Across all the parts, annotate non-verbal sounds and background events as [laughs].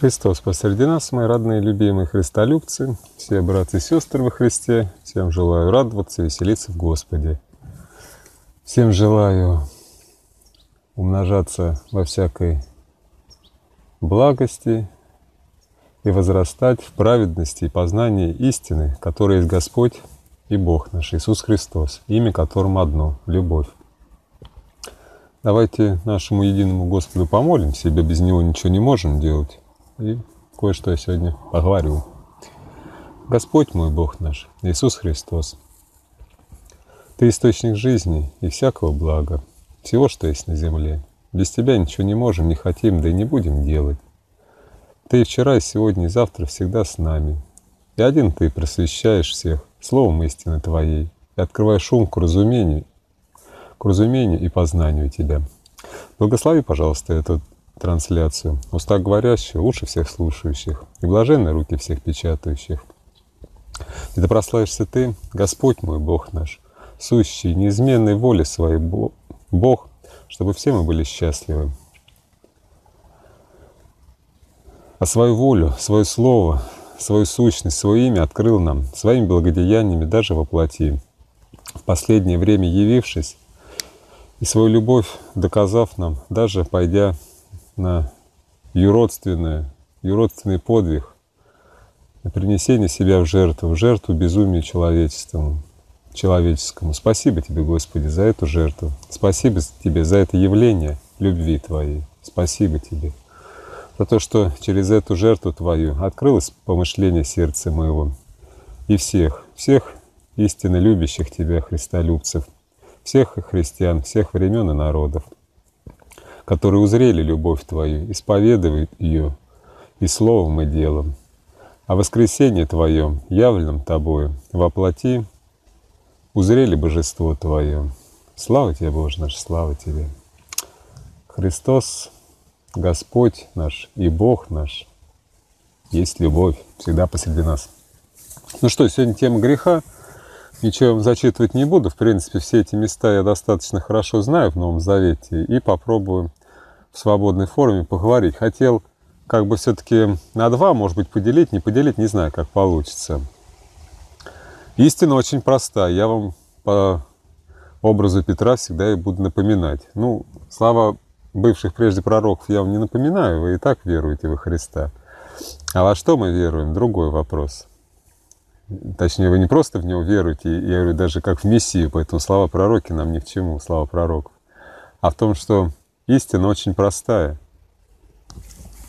Христос посреди нас, мои родные, любимые христолюбцы, все братья и сестры во Христе, всем желаю радоваться, веселиться в Господе. Всем желаю умножаться во всякой благости и возрастать в праведности и познании истины, которая есть Господь и Бог наш, Иисус Христос, имя которым одно – любовь. Давайте нашему единому Господу помолимся, ибо без Него ничего не можем делать. И кое-что я сегодня поговорю. Господь мой Бог наш, Иисус Христос, Ты источник жизни и всякого блага, всего, что есть на земле. Без Тебя ничего не можем, не хотим, да и не будем делать. Ты и вчера, и сегодня, и завтра всегда с нами. И один Ты просвещаешь всех словом истины Твоей и открываешь ум к разумению, к разумению и познанию Тебя. Благослови, пожалуйста, этот трансляцию. Уста говорящего лучше всех слушающих, и блаженные руки всех печатающих. И да прославишься Ты, Господь мой, Бог наш, сущий, неизменной воли своей Бог, чтобы все мы были счастливы. А свою волю, свое слово, свою сущность, свое имя открыл нам, своими благодеяниями даже воплоти, в последнее время явившись, и свою любовь доказав нам, даже пойдя на юродственное, юродственный подвиг, на принесение себя в жертву, в жертву безумию человечеству, человеческому. Спасибо тебе, Господи, за эту жертву. Спасибо тебе за это явление любви Твоей. Спасибо тебе за то, что через эту жертву Твою открылось помышление сердца моего и всех, всех истинно любящих Тебя христолюбцев, всех христиан, всех времен и народов – которые узрели любовь Твою, исповедуют ее и словом, и делом. А воскресение Твоем, явленном Тобою, воплоти, узрели божество Твое. Слава Тебе, Боже наш, слава Тебе. Христос, Господь наш и Бог наш, есть любовь всегда посреди нас. Ну что, сегодня тема греха. Ничего я вам зачитывать не буду. В принципе, все эти места я достаточно хорошо знаю в Новом Завете. И попробую в свободной форме поговорить. Хотел как бы все-таки на два, может быть, поделить, не поделить, не знаю, как получится. Истина очень проста. Я вам по образу Петра всегда и буду напоминать. Ну, слава бывших прежде пророков я вам не напоминаю, вы и так веруете во Христа. А во что мы веруем? Другой вопрос. Точнее, вы не просто в него веруете, я говорю, даже как в Мессию, поэтому слова пророки нам ни к чему, слава пророков. А в том, что Истина очень простая.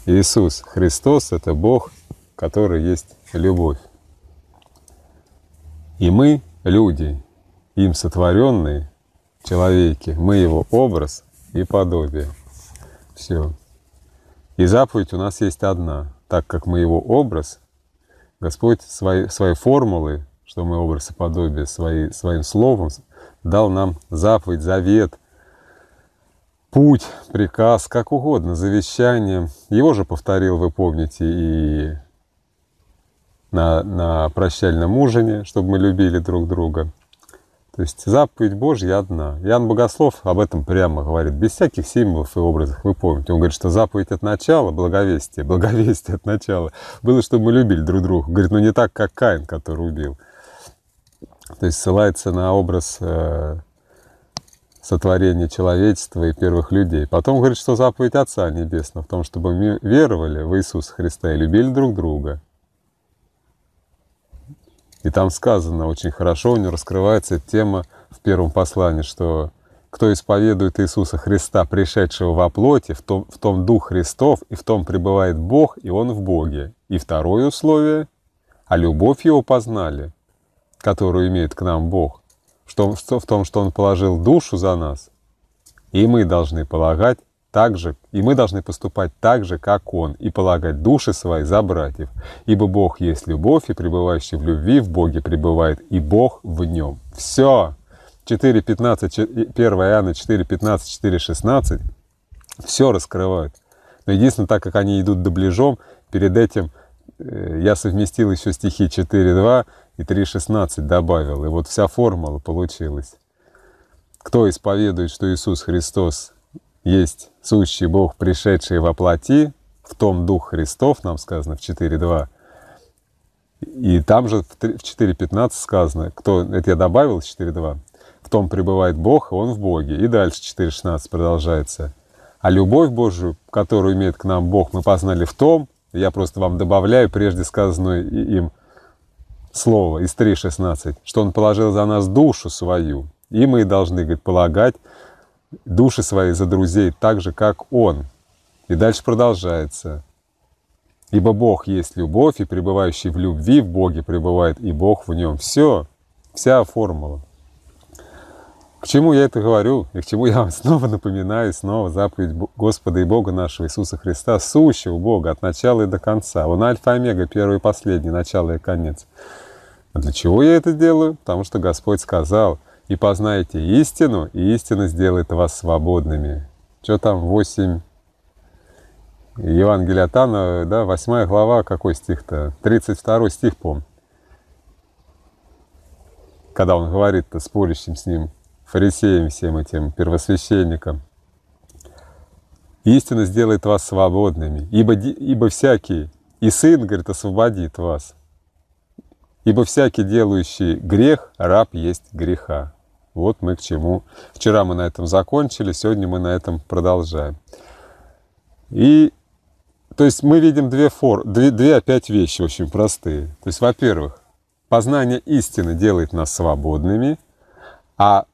Иисус Христос – это Бог, который есть любовь. И мы, люди, им сотворенные, человеки, мы его образ и подобие. Все. И заповедь у нас есть одна. Так как мы его образ, Господь свои, свои формулы, что мы образ и подобие, свои, своим словом дал нам заповедь, завет – путь, приказ, как угодно, завещание. Его же повторил, вы помните, и на, на прощальном ужине, чтобы мы любили друг друга. То есть заповедь Божья одна. Иоанн Богослов об этом прямо говорит, без всяких символов и образов, вы помните. Он говорит, что заповедь от начала, благовестие, благовестие от начала, было, чтобы мы любили друг друга. Говорит, ну не так, как Каин, который убил. То есть ссылается на образ э, сотворения человечества и первых людей. Потом говорит, что заповедь Отца Небесного в том, чтобы мы веровали в Иисуса Христа и любили друг друга. И там сказано очень хорошо, у него раскрывается тема в первом послании, что кто исповедует Иисуса Христа, пришедшего во плоти, в том, в том Дух Христов, и в том пребывает Бог, и Он в Боге. И второе условие – а любовь Его познали, которую имеет к нам Бог, что, что, в том, что Он положил душу за нас, и мы должны полагать так же, и мы должны поступать так же, как Он, и полагать души свои за братьев. Ибо Бог есть любовь, и пребывающий в любви в Боге пребывает, и Бог в нем. Все! 4.15, 1 Иоанна 4.15, 4.16 все раскрывают. Но единственное, так как они идут дубляжом, перед этим э, я совместил еще стихи 4.2, и 3.16 добавил. И вот вся формула получилась. Кто исповедует, что Иисус Христос есть сущий Бог, пришедший во плоти, в том Дух Христов, нам сказано в 4.2, и там же в 4.15 сказано, кто, это я добавил 4.2, в том пребывает Бог, и он в Боге. И дальше 4.16 продолжается. А любовь Божию, которую имеет к нам Бог, мы познали в том, я просто вам добавляю прежде сказанную им, слово из 3.16, что Он положил за нас душу свою, и мы должны, говорит, полагать души свои за друзей так же, как Он. И дальше продолжается. Ибо Бог есть любовь, и пребывающий в любви в Боге пребывает, и Бог в нем. Все, вся формула. К чему я это говорю и к чему я вам [laughs] снова напоминаю, снова заповедь Господа и Бога нашего Иисуса Христа, сущего Бога от начала и до конца. Он альфа-омега, и первый и последний, начало и конец. А для чего я это делаю? Потому что Господь сказал, и познаете истину, и истина сделает вас свободными. Что там 8 Евангелия Тана, да, 8 глава, какой стих-то? 32 стих, помню. Когда он говорит то спорящим с ним фарисеям всем этим, первосвященникам. Истина сделает вас свободными, ибо, ибо всякий, и Сын, говорит, освободит вас. Ибо всякий, делающий грех, раб есть греха. Вот мы к чему. Вчера мы на этом закончили, сегодня мы на этом продолжаем. И то есть мы видим две, фор... две, две опять вещи очень простые. То есть, во-первых, познание истины делает нас свободными, а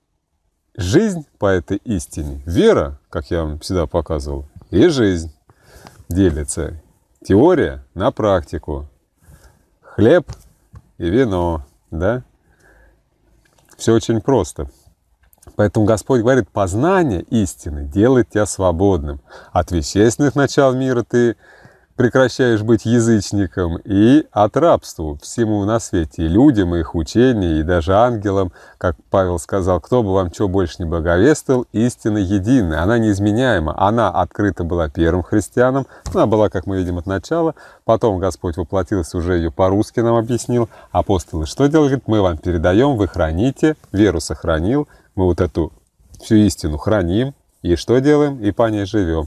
жизнь по этой истине, вера, как я вам всегда показывал, и жизнь делится Теория на практику. Хлеб и вино, да? Все очень просто. Поэтому Господь говорит, познание истины делает тебя свободным. От вещественных начал мира ты прекращаешь быть язычником и от рабству всему на свете, и людям, и их учения и даже ангелам, как Павел сказал, кто бы вам что больше не благовествовал, истина единая она неизменяема, она открыта была первым христианам, она была, как мы видим, от начала, потом Господь воплотился, уже ее по-русски нам объяснил, апостолы что делают мы вам передаем, вы храните, веру сохранил, мы вот эту всю истину храним, и что делаем, и по ней живем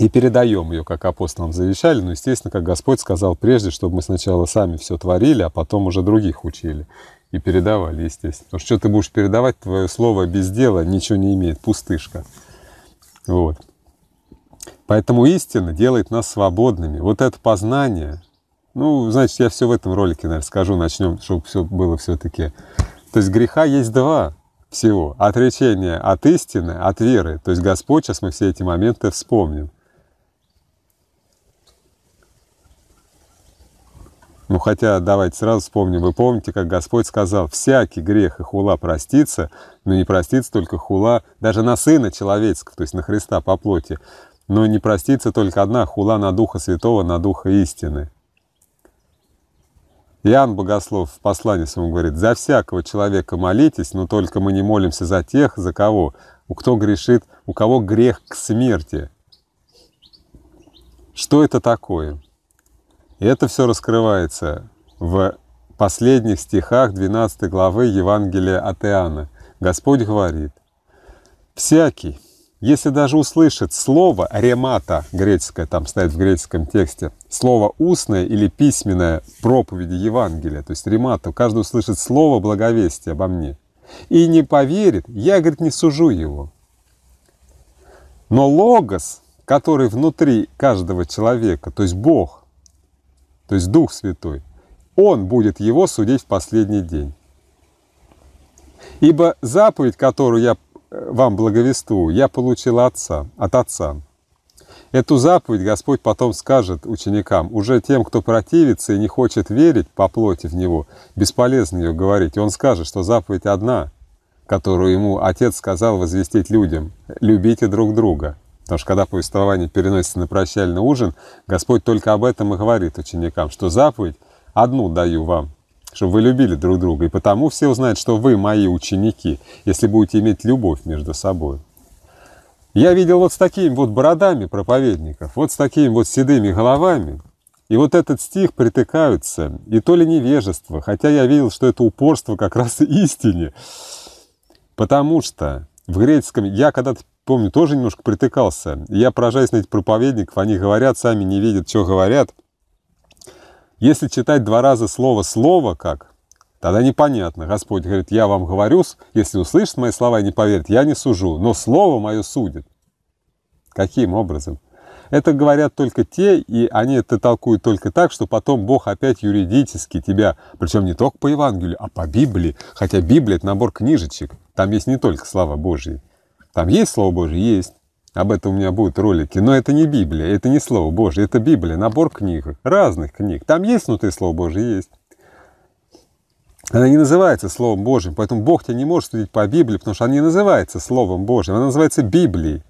и передаем ее, как апостолам завещали, но, естественно, как Господь сказал прежде, чтобы мы сначала сами все творили, а потом уже других учили и передавали, естественно. Потому что что ты будешь передавать, твое слово без дела ничего не имеет, пустышка. Вот. Поэтому истина делает нас свободными. Вот это познание, ну, значит, я все в этом ролике, наверное, скажу, начнем, чтобы все было все-таки. То есть греха есть два всего. Отречение от истины, от веры. То есть Господь, сейчас мы все эти моменты вспомним. Ну хотя, давайте сразу вспомним, вы помните, как Господь сказал, всякий грех и хула простится, но не простится только хула даже на Сына Человеческого, то есть на Христа по плоти, но не простится только одна хула на Духа Святого, на Духа Истины. Иоанн Богослов в послании своем говорит, «За всякого человека молитесь, но только мы не молимся за тех, за кого, у кто грешит, у кого грех к смерти». Что это такое? И это все раскрывается в последних стихах 12 главы Евангелия от Иоанна. Господь говорит, «Всякий, если даже услышит слово «ремата» греческое, там стоит в греческом тексте, слово устное или письменное проповеди Евангелия, то есть «ремата», каждый услышит слово благовестия обо мне, и не поверит, я, говорит, не сужу его. Но логос, который внутри каждого человека, то есть Бог, то есть Дух Святой, Он будет его судить в последний день. Ибо заповедь, которую я э, вам благовествую, я получил отца, от Отца. Эту заповедь Господь потом скажет ученикам, уже тем, кто противится и не хочет верить по плоти в Него, бесполезно ее говорить. Он скажет, что заповедь одна, которую Ему Отец сказал возвестить людям. «Любите друг друга». Потому что когда повествование переносится на прощальный ужин, Господь только об этом и говорит ученикам, что заповедь одну даю вам, чтобы вы любили друг друга. И потому все узнают, что вы мои ученики, если будете иметь любовь между собой. Я видел вот с такими вот бородами проповедников, вот с такими вот седыми головами. И вот этот стих притыкаются, и то ли невежество, хотя я видел, что это упорство как раз [laughs] истине. Потому что в греческом, я когда-то помню, тоже немножко притыкался. Я поражаюсь на этих проповедников, они говорят, сами не видят, что говорят. Если читать два раза слово-слово как, тогда непонятно. Господь говорит, я вам говорю, если услышит мои слова и не поверит, я не сужу, но слово мое судит. Каким образом? Это говорят только те, и они это толкуют только так, что потом Бог опять юридически тебя, причем не только по Евангелию, а по Библии, хотя Библия – это набор книжечек, там есть не только слава Божьи, там есть Слово Божье? Есть. Об этом у меня будут ролики. Но это не Библия, это не Слово Божье, это Библия, набор книг, разных книг. Там есть внутри Слово Божье? Есть. Она не называется Словом Божьим, поэтому Бог тебя не может судить по Библии, потому что она не называется Словом Божьим, она называется Библией.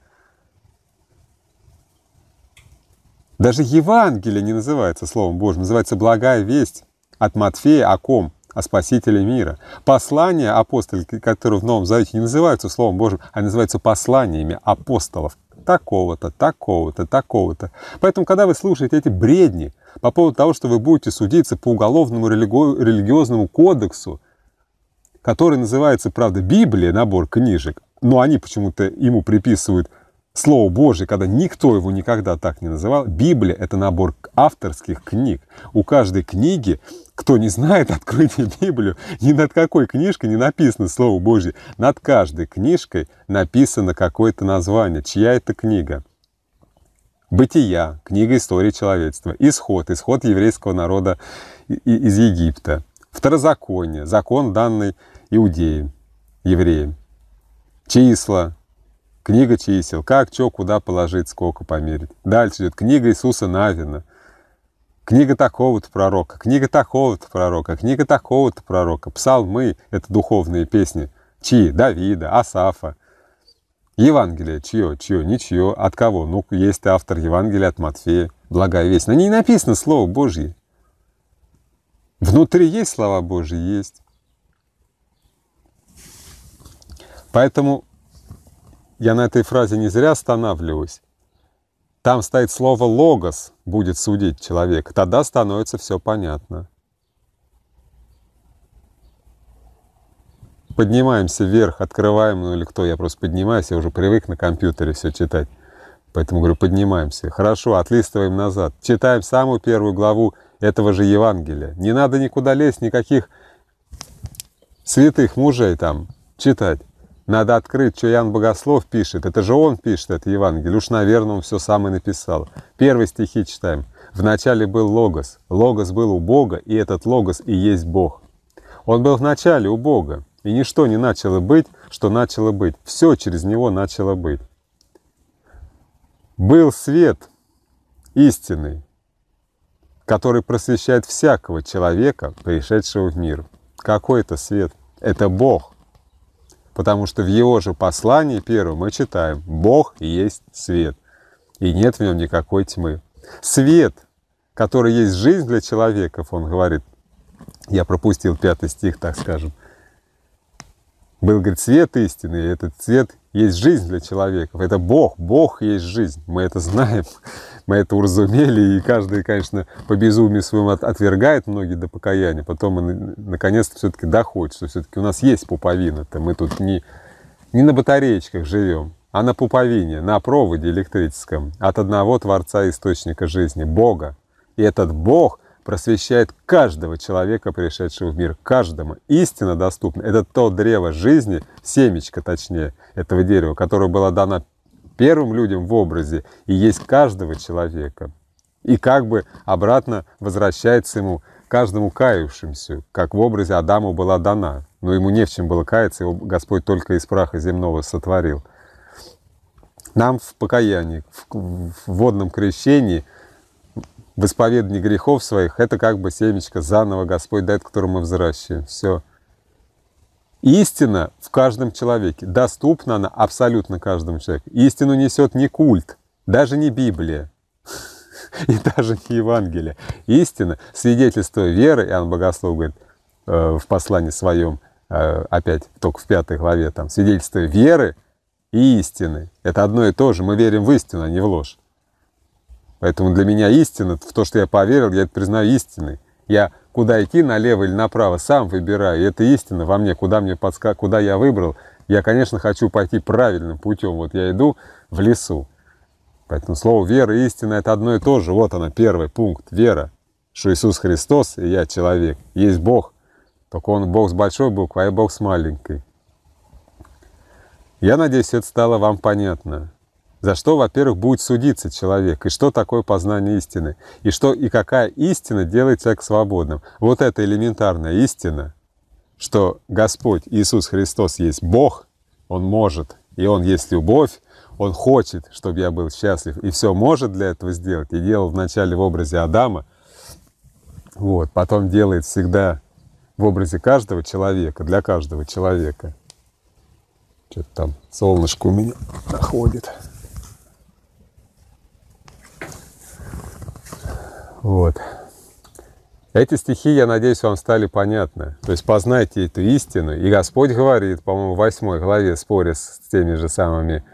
Даже Евангелие не называется Словом Божьим, называется «Благая весть» от Матфея о ком – о Спасителе мира. Послания апостолов, которые в Новом Завете не называются Словом Божьим, а называются посланиями апостолов такого-то, такого-то, такого-то. Поэтому, когда вы слушаете эти бредни по поводу того, что вы будете судиться по уголовному религи... религиозному кодексу, который называется, правда, Библия, набор книжек, но они почему-то ему приписывают – Слово Божье, когда никто его никогда так не называл, Библия – это набор авторских книг. У каждой книги, кто не знает, [laughs] откройте Библию, ни над какой книжкой не написано Слово Божье. Над каждой книжкой написано какое-то название, чья это книга. Бытия, книга истории человечества, исход, исход еврейского народа из Египта, второзаконие, закон данный иудеям, евреям, числа, Книга чисел. Как, что, куда положить, сколько померить. Дальше идет книга Иисуса Навина. Книга такого-то пророка, книга такого-то пророка, книга такого-то пророка. Псалмы — это духовные песни. Чьи? Давида, Асафа. Евангелие чье? Чье? Ничье. От кого? Ну, есть автор Евангелия от Матфея. Благая весть. На ней написано Слово Божье. Внутри есть слова Божьи? Есть. Поэтому я на этой фразе не зря останавливаюсь. Там стоит слово «логос» будет судить человек. Тогда становится все понятно. Поднимаемся вверх, открываем, ну или кто, я просто поднимаюсь, я уже привык на компьютере все читать. Поэтому говорю, поднимаемся. Хорошо, отлистываем назад. Читаем самую первую главу этого же Евангелия. Не надо никуда лезть, никаких святых мужей там читать. Надо открыть, что Ян Богослов пишет. Это же он пишет это Евангелие. Уж, наверное, он все сам и написал. Первые стихи читаем. «Вначале был Логос. Логос был у Бога, и этот Логос и есть Бог». Он был вначале у Бога, и ничто не начало быть, что начало быть. Все через него начало быть. «Был свет истинный, который просвещает всякого человека, пришедшего в мир». Какой это свет? Это Бог. Потому что в его же послании первом мы читаем «Бог есть свет, и нет в нем никакой тьмы». Свет, который есть жизнь для человеков, он говорит, я пропустил пятый стих, так скажем, был, говорит, свет истинный, этот свет есть жизнь для человеков. Это Бог, Бог есть жизнь, мы это знаем мы это уразумели, и каждый, конечно, по безумию своему отвергает многие до покаяния, потом и наконец-то все-таки доходит, что все-таки у нас есть пуповина-то, мы тут не, не на батареечках живем, а на пуповине, на проводе электрическом от одного Творца Источника Жизни, Бога. И этот Бог просвещает каждого человека, пришедшего в мир, каждому. Истина доступна. Это то древо жизни, семечко точнее, этого дерева, которое было дано первым людям в образе и есть каждого человека. И как бы обратно возвращается ему каждому каявшимся, как в образе Адаму была дана. Но ему не в чем было каяться, его Господь только из праха земного сотворил. Нам в покаянии, в водном крещении – в исповедании грехов своих, это как бы семечко заново Господь дает, которому мы взращиваем. Все. Истина в каждом человеке, доступна она абсолютно каждому человеку. Истину несет не культ, даже не Библия [laughs] и даже не Евангелие. Истина, свидетельство веры, Иоанн Богослов говорит э, в послании своем, э, опять только в пятой главе, там, свидетельство веры и истины. Это одно и то же, мы верим в истину, а не в ложь. Поэтому для меня истина, в то, что я поверил, я это признаю истиной. Я куда идти, налево или направо, сам выбираю. И это истина во мне, куда, мне подска... куда я выбрал. Я, конечно, хочу пойти правильным путем. Вот я иду в лесу. Поэтому слово вера и истина – это одно и то же. Вот она, первый пункт – вера, что Иисус Христос и я человек, есть Бог. Только Он Бог с большой буквы, а я Бог с маленькой. Я надеюсь, это стало вам понятно за что, во-первых, будет судиться человек, и что такое познание истины, и что и какая истина делает человека свободным. Вот это элементарная истина, что Господь Иисус Христос есть Бог, Он может, и Он есть любовь, Он хочет, чтобы я был счастлив, и все может для этого сделать, и делал вначале в образе Адама, вот, потом делает всегда в образе каждого человека, для каждого человека. Что-то там солнышко у меня находит. Вот. Эти стихи, я надеюсь, вам стали понятны. То есть познайте эту истину. И Господь говорит, по-моему, в 8 главе, споря с теми же самыми.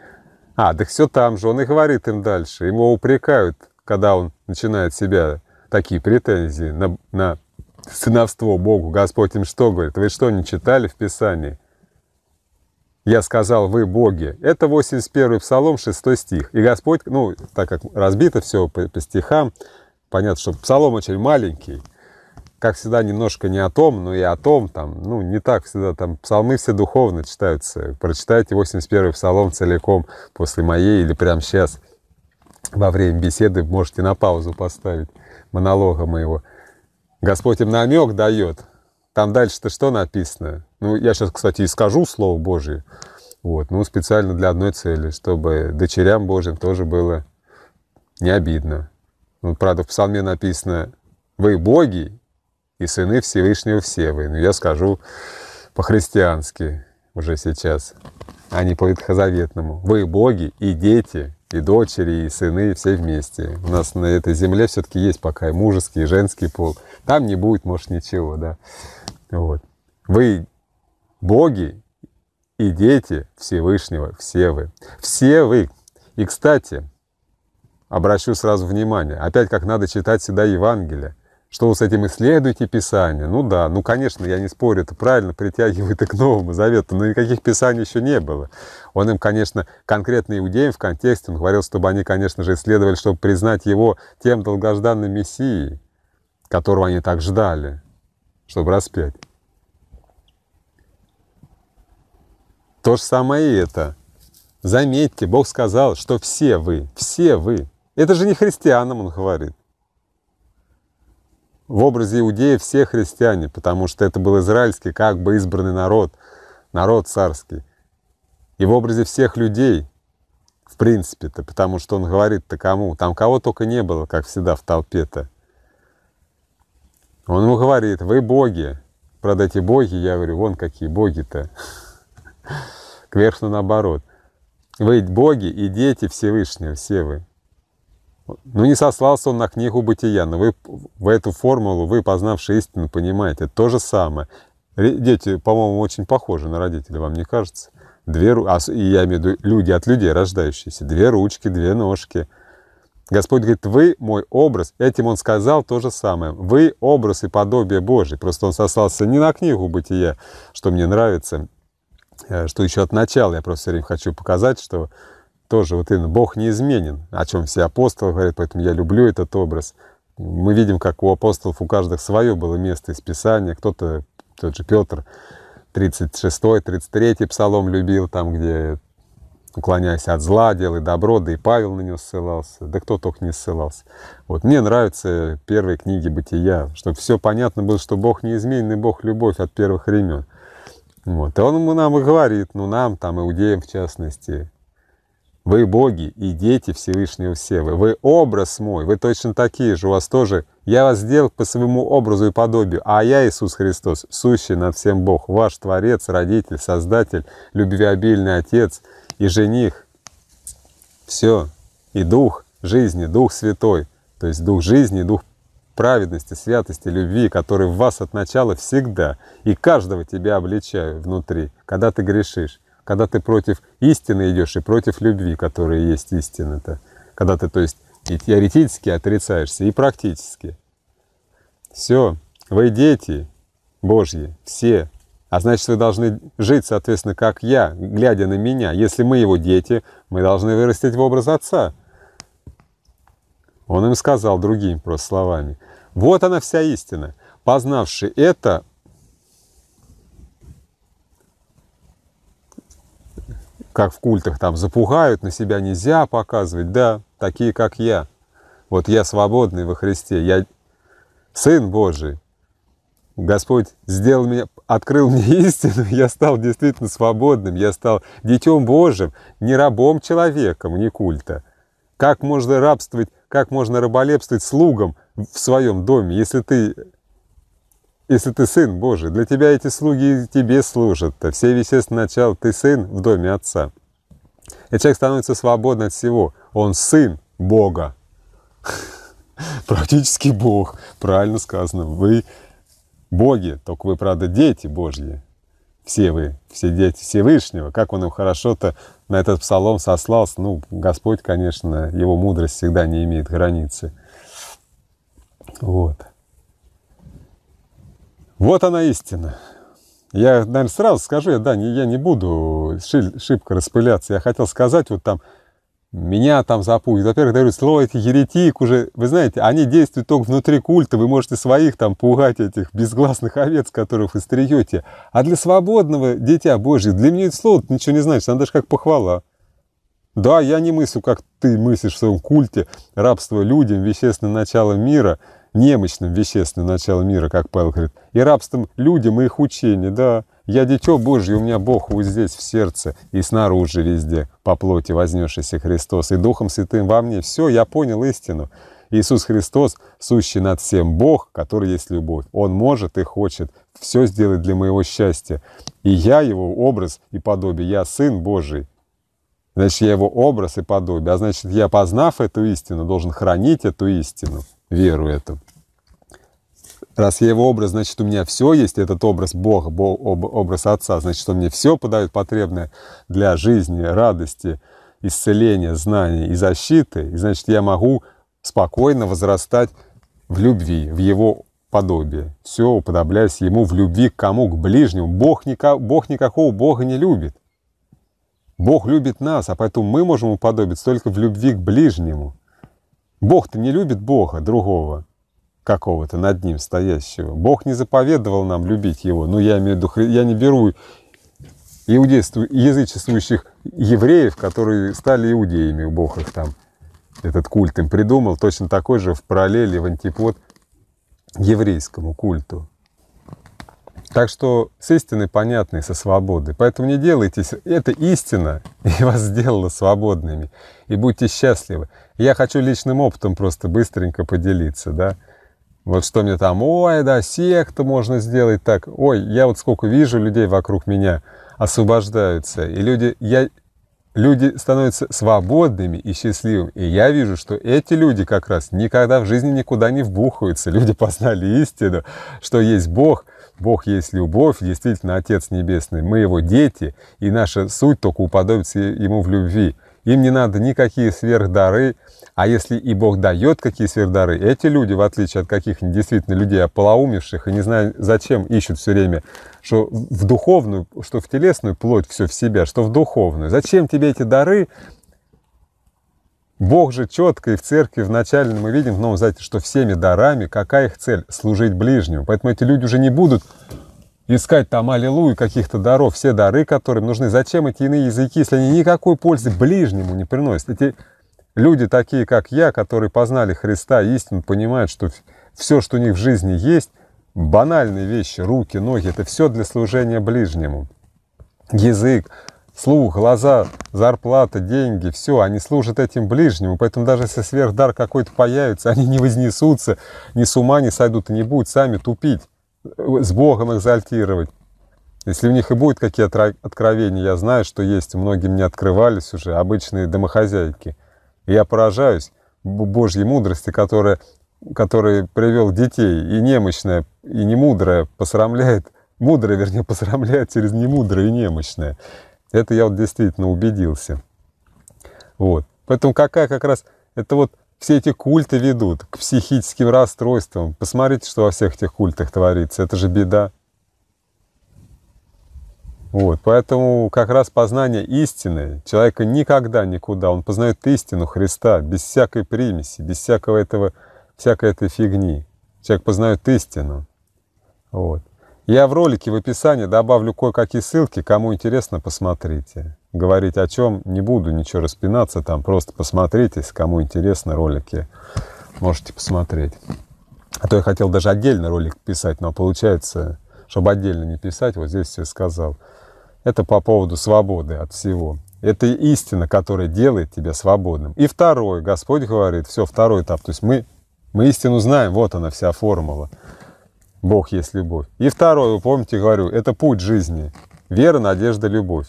А, так все там же, он и говорит им дальше. Его упрекают, когда он начинает себя такие претензии на, на сыновство Богу. Господь им что говорит? Вы что, не читали в Писании? Я сказал, вы боги. Это 81 Псалом, 6 стих. И Господь, ну, так как разбито все по, по стихам, понятно, что псалом очень маленький, как всегда, немножко не о том, но и о том, там, ну, не так всегда, там, псалмы все духовно читаются. Прочитайте 81-й псалом целиком после моей или прямо сейчас во время беседы можете на паузу поставить монолога моего. Господь им намек дает. Там дальше-то что написано? Ну, я сейчас, кстати, и скажу Слово Божие. Вот, ну, специально для одной цели, чтобы дочерям Божьим тоже было не обидно. Ну, правда, в псалме написано «Вы боги и сыны Всевышнего все вы». Но ну, я скажу по-христиански уже сейчас, а не по-ветхозаветному. «Вы боги и дети, и дочери, и сыны, все вместе». У нас на этой земле все-таки есть пока и мужеский, и женский пол. Там не будет, может, ничего, да. Вот. «Вы боги и дети Всевышнего, все вы». Все вы. И, кстати, обращу сразу внимание. Опять как надо читать всегда Евангелие. Что вы с этим исследуйте Писание. Ну да, ну конечно, я не спорю, это правильно притягивает и к Новому Завету, но никаких Писаний еще не было. Он им, конечно, конкретно иудеям в контексте, он говорил, чтобы они, конечно же, исследовали, чтобы признать его тем долгожданным Мессией, которого они так ждали, чтобы распять. То же самое и это. Заметьте, Бог сказал, что все вы, все вы, это же не христианам он говорит. В образе иудеев все христиане, потому что это был израильский как бы избранный народ, народ царский. И в образе всех людей, в принципе-то, потому что он говорит-то кому. Там кого только не было, как всегда, в толпе-то. Он ему говорит, вы боги. Правда, эти боги, я говорю, вон какие боги-то. [laughs] Кверху наоборот. Вы боги и дети Всевышнего, все вы. Ну, не сослался он на книгу бытия, но вы в эту формулу, вы, познавшие истину, понимаете, то же самое. Дети, по-моему, очень похожи на родителей, вам не кажется? Две, а, и я имею в виду люди от людей рождающиеся, две ручки, две ножки. Господь говорит, вы мой образ. Этим он сказал то же самое. Вы образ и подобие Божий. Просто он сослался не на книгу бытия, что мне нравится, э, что еще от начала. Я просто все время хочу показать, что тоже вот именно Бог неизменен, о чем все апостолы говорят, поэтому я люблю этот образ. Мы видим, как у апостолов у каждого свое было место из Писания. Кто-то, тот же Петр, 36-й, 33-й псалом любил, там, где уклоняясь от зла, делай добро, да и Павел на него ссылался, да кто только не ссылался. Вот мне нравятся первые книги бытия, чтобы все понятно было, что Бог неизменный, Бог любовь от первых времен. Вот. И он нам и говорит, ну нам, там, иудеям в частности, вы боги и дети Всевышнего Севы. вы. Вы образ мой, вы точно такие же, у вас тоже. Я вас сделал по своему образу и подобию, а я, Иисус Христос, сущий над всем Бог, ваш Творец, Родитель, Создатель, любвеобильный Отец и жених. Все. И Дух жизни, Дух Святой, то есть Дух жизни, Дух праведности, святости, любви, который в вас от начала всегда, и каждого тебя обличаю внутри, когда ты грешишь когда ты против истины идешь и против любви, которая есть истина-то. Когда ты, то есть, и теоретически отрицаешься, и практически. Все, вы дети Божьи, все. А значит, вы должны жить, соответственно, как я, глядя на меня. Если мы его дети, мы должны вырастить в образ Отца. Он им сказал другими просто словами. Вот она вся истина. Познавший это, как в культах там запугают, на себя нельзя показывать, да, такие, как я. Вот я свободный во Христе, я Сын Божий. Господь сделал меня, открыл мне [laughs] истину, я стал действительно свободным, я стал детем Божьим, не рабом человеком, не культа. Как можно рабствовать, как можно раболепствовать слугам в своем доме, если ты если ты сын Божий, для тебя эти слуги тебе служат. То Все вещественные сначала ты сын в доме отца. И человек становится свободен от всего. Он сын Бога. [laughs] Практически Бог. Правильно сказано. Вы боги, только вы, правда, дети Божьи. Все вы, все дети Всевышнего. Как он им хорошо-то на этот псалом сослался. Ну, Господь, конечно, его мудрость всегда не имеет границы. Вот. Вот она истина. Я, наверное, сразу скажу, да, не, я не буду шибко распыляться. Я хотел сказать, вот там, меня там запугивают. Во-первых, говорю, слово это еретик уже, вы знаете, они действуют только внутри культа, вы можете своих там пугать этих безгласных овец, которых вы стреете. А для свободного дитя Божье, для меня это слово ничего не значит, оно даже как похвала. Да, я не мыслю, как ты мыслишь в своем культе, рабство людям, вещественное начало мира – немощным вещественным началом мира, как Павел говорит, и рабством людям и их учения, да. Я дитё Божье, у меня Бог вот здесь, в сердце и снаружи везде, по плоти вознесшийся Христос, и Духом Святым во мне. Все, я понял истину. Иисус Христос, сущий над всем Бог, который есть любовь. Он может и хочет все сделать для моего счастья. И я его образ и подобие, я Сын Божий. Значит, я его образ и подобие. А значит, я, познав эту истину, должен хранить эту истину, веру эту. Раз я его образ, значит, у меня все есть, этот образ Бога, Бог, образ Отца, значит, он мне все подает потребное для жизни, радости, исцеления, знаний и защиты. И, значит, я могу спокойно возрастать в любви, в его подобие. Все уподобляясь ему в любви к кому? К ближнему. Бог, нико, Бог никакого Бога не любит. Бог любит нас, а поэтому мы можем уподобиться только в любви к ближнему. Бог-то не любит Бога другого какого-то над ним стоящего. Бог не заповедовал нам любить его. но ну, я имею в виду, я не беру иудейству, язычествующих евреев, которые стали иудеями. Бог их там, этот культ им придумал. Точно такой же в параллели, в антипод еврейскому культу. Так что с истиной понятно со свободой. Поэтому не делайтесь. Это истина [laughs] и вас сделала свободными. И будьте счастливы. Я хочу личным опытом просто быстренько поделиться. Да? Вот что мне там, ой, да, секта можно сделать так. Ой, я вот сколько вижу людей вокруг меня освобождаются. И люди, я, люди становятся свободными и счастливыми. И я вижу, что эти люди как раз никогда в жизни никуда не вбухаются. Люди познали истину, что есть Бог, Бог есть любовь, действительно Отец Небесный. Мы его дети, и наша суть только уподобится ему в любви. Им не надо никакие сверхдары, а если и Бог дает какие сверхдары, эти люди, в отличие от каких-нибудь действительно людей ополоумевших и не знаю зачем ищут все время, что в духовную, что в телесную плоть все в себя, что в духовную. Зачем тебе эти дары? Бог же четко и в церкви вначале мы видим в Новом Завете, что всеми дарами какая их цель? Служить ближнему. Поэтому эти люди уже не будут искать там аллилуйю каких-то даров, все дары, которые нужны. Зачем эти иные языки, если они никакой пользы ближнему не приносят? Эти люди такие, как я, которые познали Христа истину, понимают, что все, что у них в жизни есть, банальные вещи, руки, ноги, это все для служения ближнему. Язык, слух, глаза, зарплата, деньги, все, они служат этим ближнему. Поэтому даже если сверхдар какой-то появится, [laughs] они не вознесутся, ни с ума не сойдут и не будут сами тупить с Богом экзальтировать. Если у них и будут какие откровения, я знаю, что есть, многим не открывались уже обычные домохозяйки. я поражаюсь Божьей мудрости, которая, который привел детей, и немощная, и немудрая посрамляет, мудрая, вернее, посрамляет через немудрое и немощное. Это я вот действительно убедился. Вот. Поэтому какая как раз, это вот все эти культы ведут к психическим расстройствам. Посмотрите, что во всех этих культах творится. Это же беда. Вот, поэтому как раз познание истины человека никогда никуда. Он познает истину Христа без всякой примеси, без всякого этого, всякой этой фигни. Человек познает истину. Вот. Я в ролике в описании добавлю кое-какие ссылки, кому интересно, посмотрите. Говорить о чем не буду, ничего распинаться, там просто посмотрите, кому интересно, ролики можете посмотреть. А то я хотел даже отдельно ролик писать, но получается, чтобы отдельно не писать, вот здесь все сказал. Это по поводу свободы от всего. Это истина, которая делает тебя свободным. И второе, Господь говорит, все, второй этап. То есть мы, мы истину знаем, вот она вся формула. Бог есть любовь. И второе, вы помните, говорю, это путь жизни. Вера, надежда, любовь.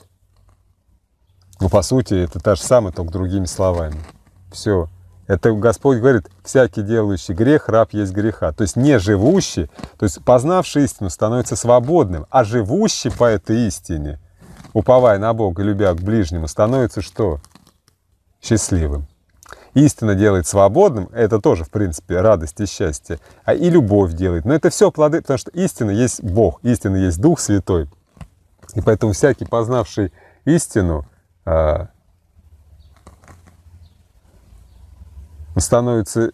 Ну, по сути, это та же самая, только другими словами. Все. Это Господь говорит, всякий делающий грех, раб есть греха. То есть не живущий, то есть познавший истину, становится свободным, а живущий по этой истине, уповая на Бога, и любя к ближнему, становится что? Счастливым. Истина делает свободным, это тоже, в принципе, радость и счастье, а и любовь делает. Но это все плоды, потому что истина есть Бог, истина есть Дух Святой. И поэтому всякий, познавший истину, а, становится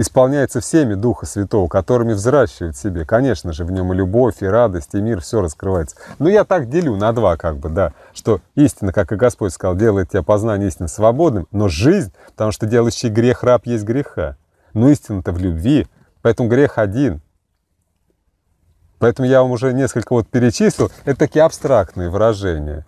исполняется всеми Духа Святого, которыми взращивает себе. Конечно же, в нем и любовь, и радость, и мир, все раскрывается. Но я так делю на два, как бы, да, что истина, как и Господь сказал, делает тебя познание истины свободным, но жизнь, потому что делающий грех раб есть греха. Но истина-то в любви, поэтому грех один. Поэтому я вам уже несколько вот перечислил, это такие абстрактные выражения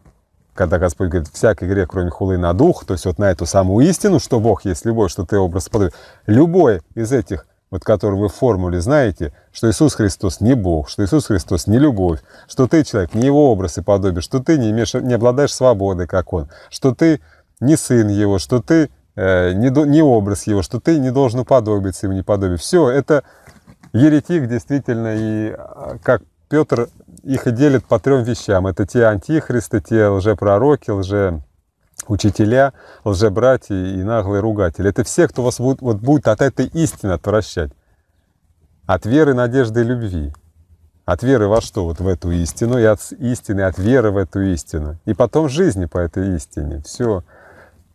когда Господь говорит, всякий грех, кроме хулы на дух, то есть вот на эту самую истину, что Бог есть любовь, что ты образ подобие, любой из этих, вот который вы в формуле знаете, что Иисус Христос не Бог, что Иисус Христос не любовь, что ты человек, не его образ и подобие, что ты не, имеешь, не обладаешь свободой, как он, что ты не сын его, что ты э, не, не образ его, что ты не должен уподобиться ему, не подобие. Все, это еретик действительно и а, как Петр их делит по трем вещам. Это те антихристы, те лжепророки, лже учителя, лжебратья и наглые ругатели. Это все, кто вас будет, вот будет от этой истины отвращать. От веры, надежды и любви. От веры во что? Вот в эту истину, и от истины, от веры в эту истину. И потом жизни по этой истине. Все.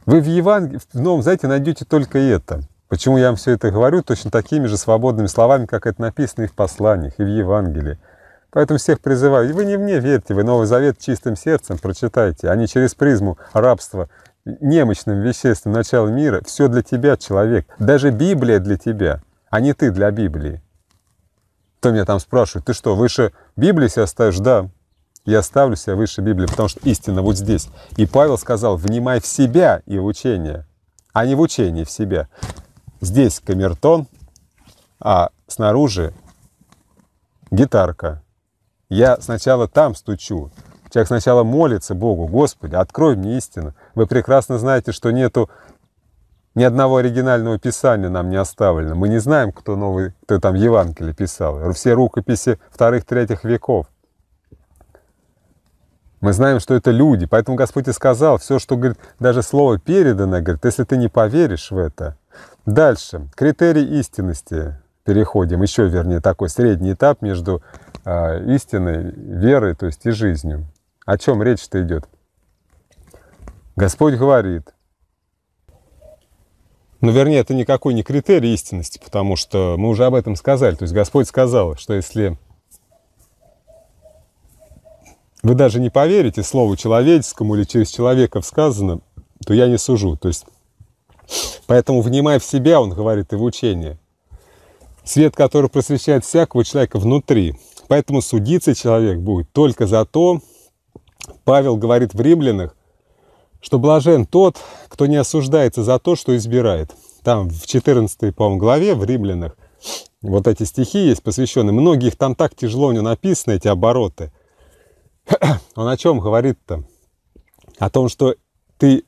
Вы в Евангелии, в Новом Завете найдете только это. Почему я вам все это говорю? Точно такими же свободными словами, как это написано и в посланиях, и в Евангелии. Поэтому всех призываю, вы не мне верьте, вы Новый Завет чистым сердцем прочитайте, а не через призму рабства немощным веществом начала мира. Все для тебя, человек. Даже Библия для тебя, а не ты для Библии. То меня там спрашивают, ты что, выше Библии себя ставишь? Да, я ставлю себя выше Библии, потому что истина вот здесь. И Павел сказал, внимай в себя и в учение, а не в учении в себя. Здесь камертон, а снаружи гитарка. Я сначала там стучу. Человек сначала молится Богу, Господи, открой мне истину. Вы прекрасно знаете, что нету ни одного оригинального писания нам не оставлено. Мы не знаем, кто новый, кто там Евангелие писал. Все рукописи вторых-третьих веков. Мы знаем, что это люди. Поэтому Господь и сказал, все, что, говорит, даже слово передано, говорит, если ты не поверишь в это. Дальше. Критерий истинности. Переходим. Еще, вернее, такой средний этап между а, истиной, верой, то есть и жизнью. О чем речь-то идет? Господь говорит, ну, вернее, это никакой не критерий истинности, потому что мы уже об этом сказали. То есть Господь сказал, что если вы даже не поверите слову человеческому или через человека сказано, то я не сужу. То есть, поэтому внимай в себя, он говорит, и в учении. Свет, который просвещает всякого человека внутри, Поэтому судиться человек будет только за то, Павел говорит в римлянах, что блажен тот, кто не осуждается за то, что избирает. Там в 14 по главе в римлянах вот эти стихи есть посвящены. Многих там так тяжело у него написаны, эти обороты. [clears throat] Он о чем говорит-то? О том, что ты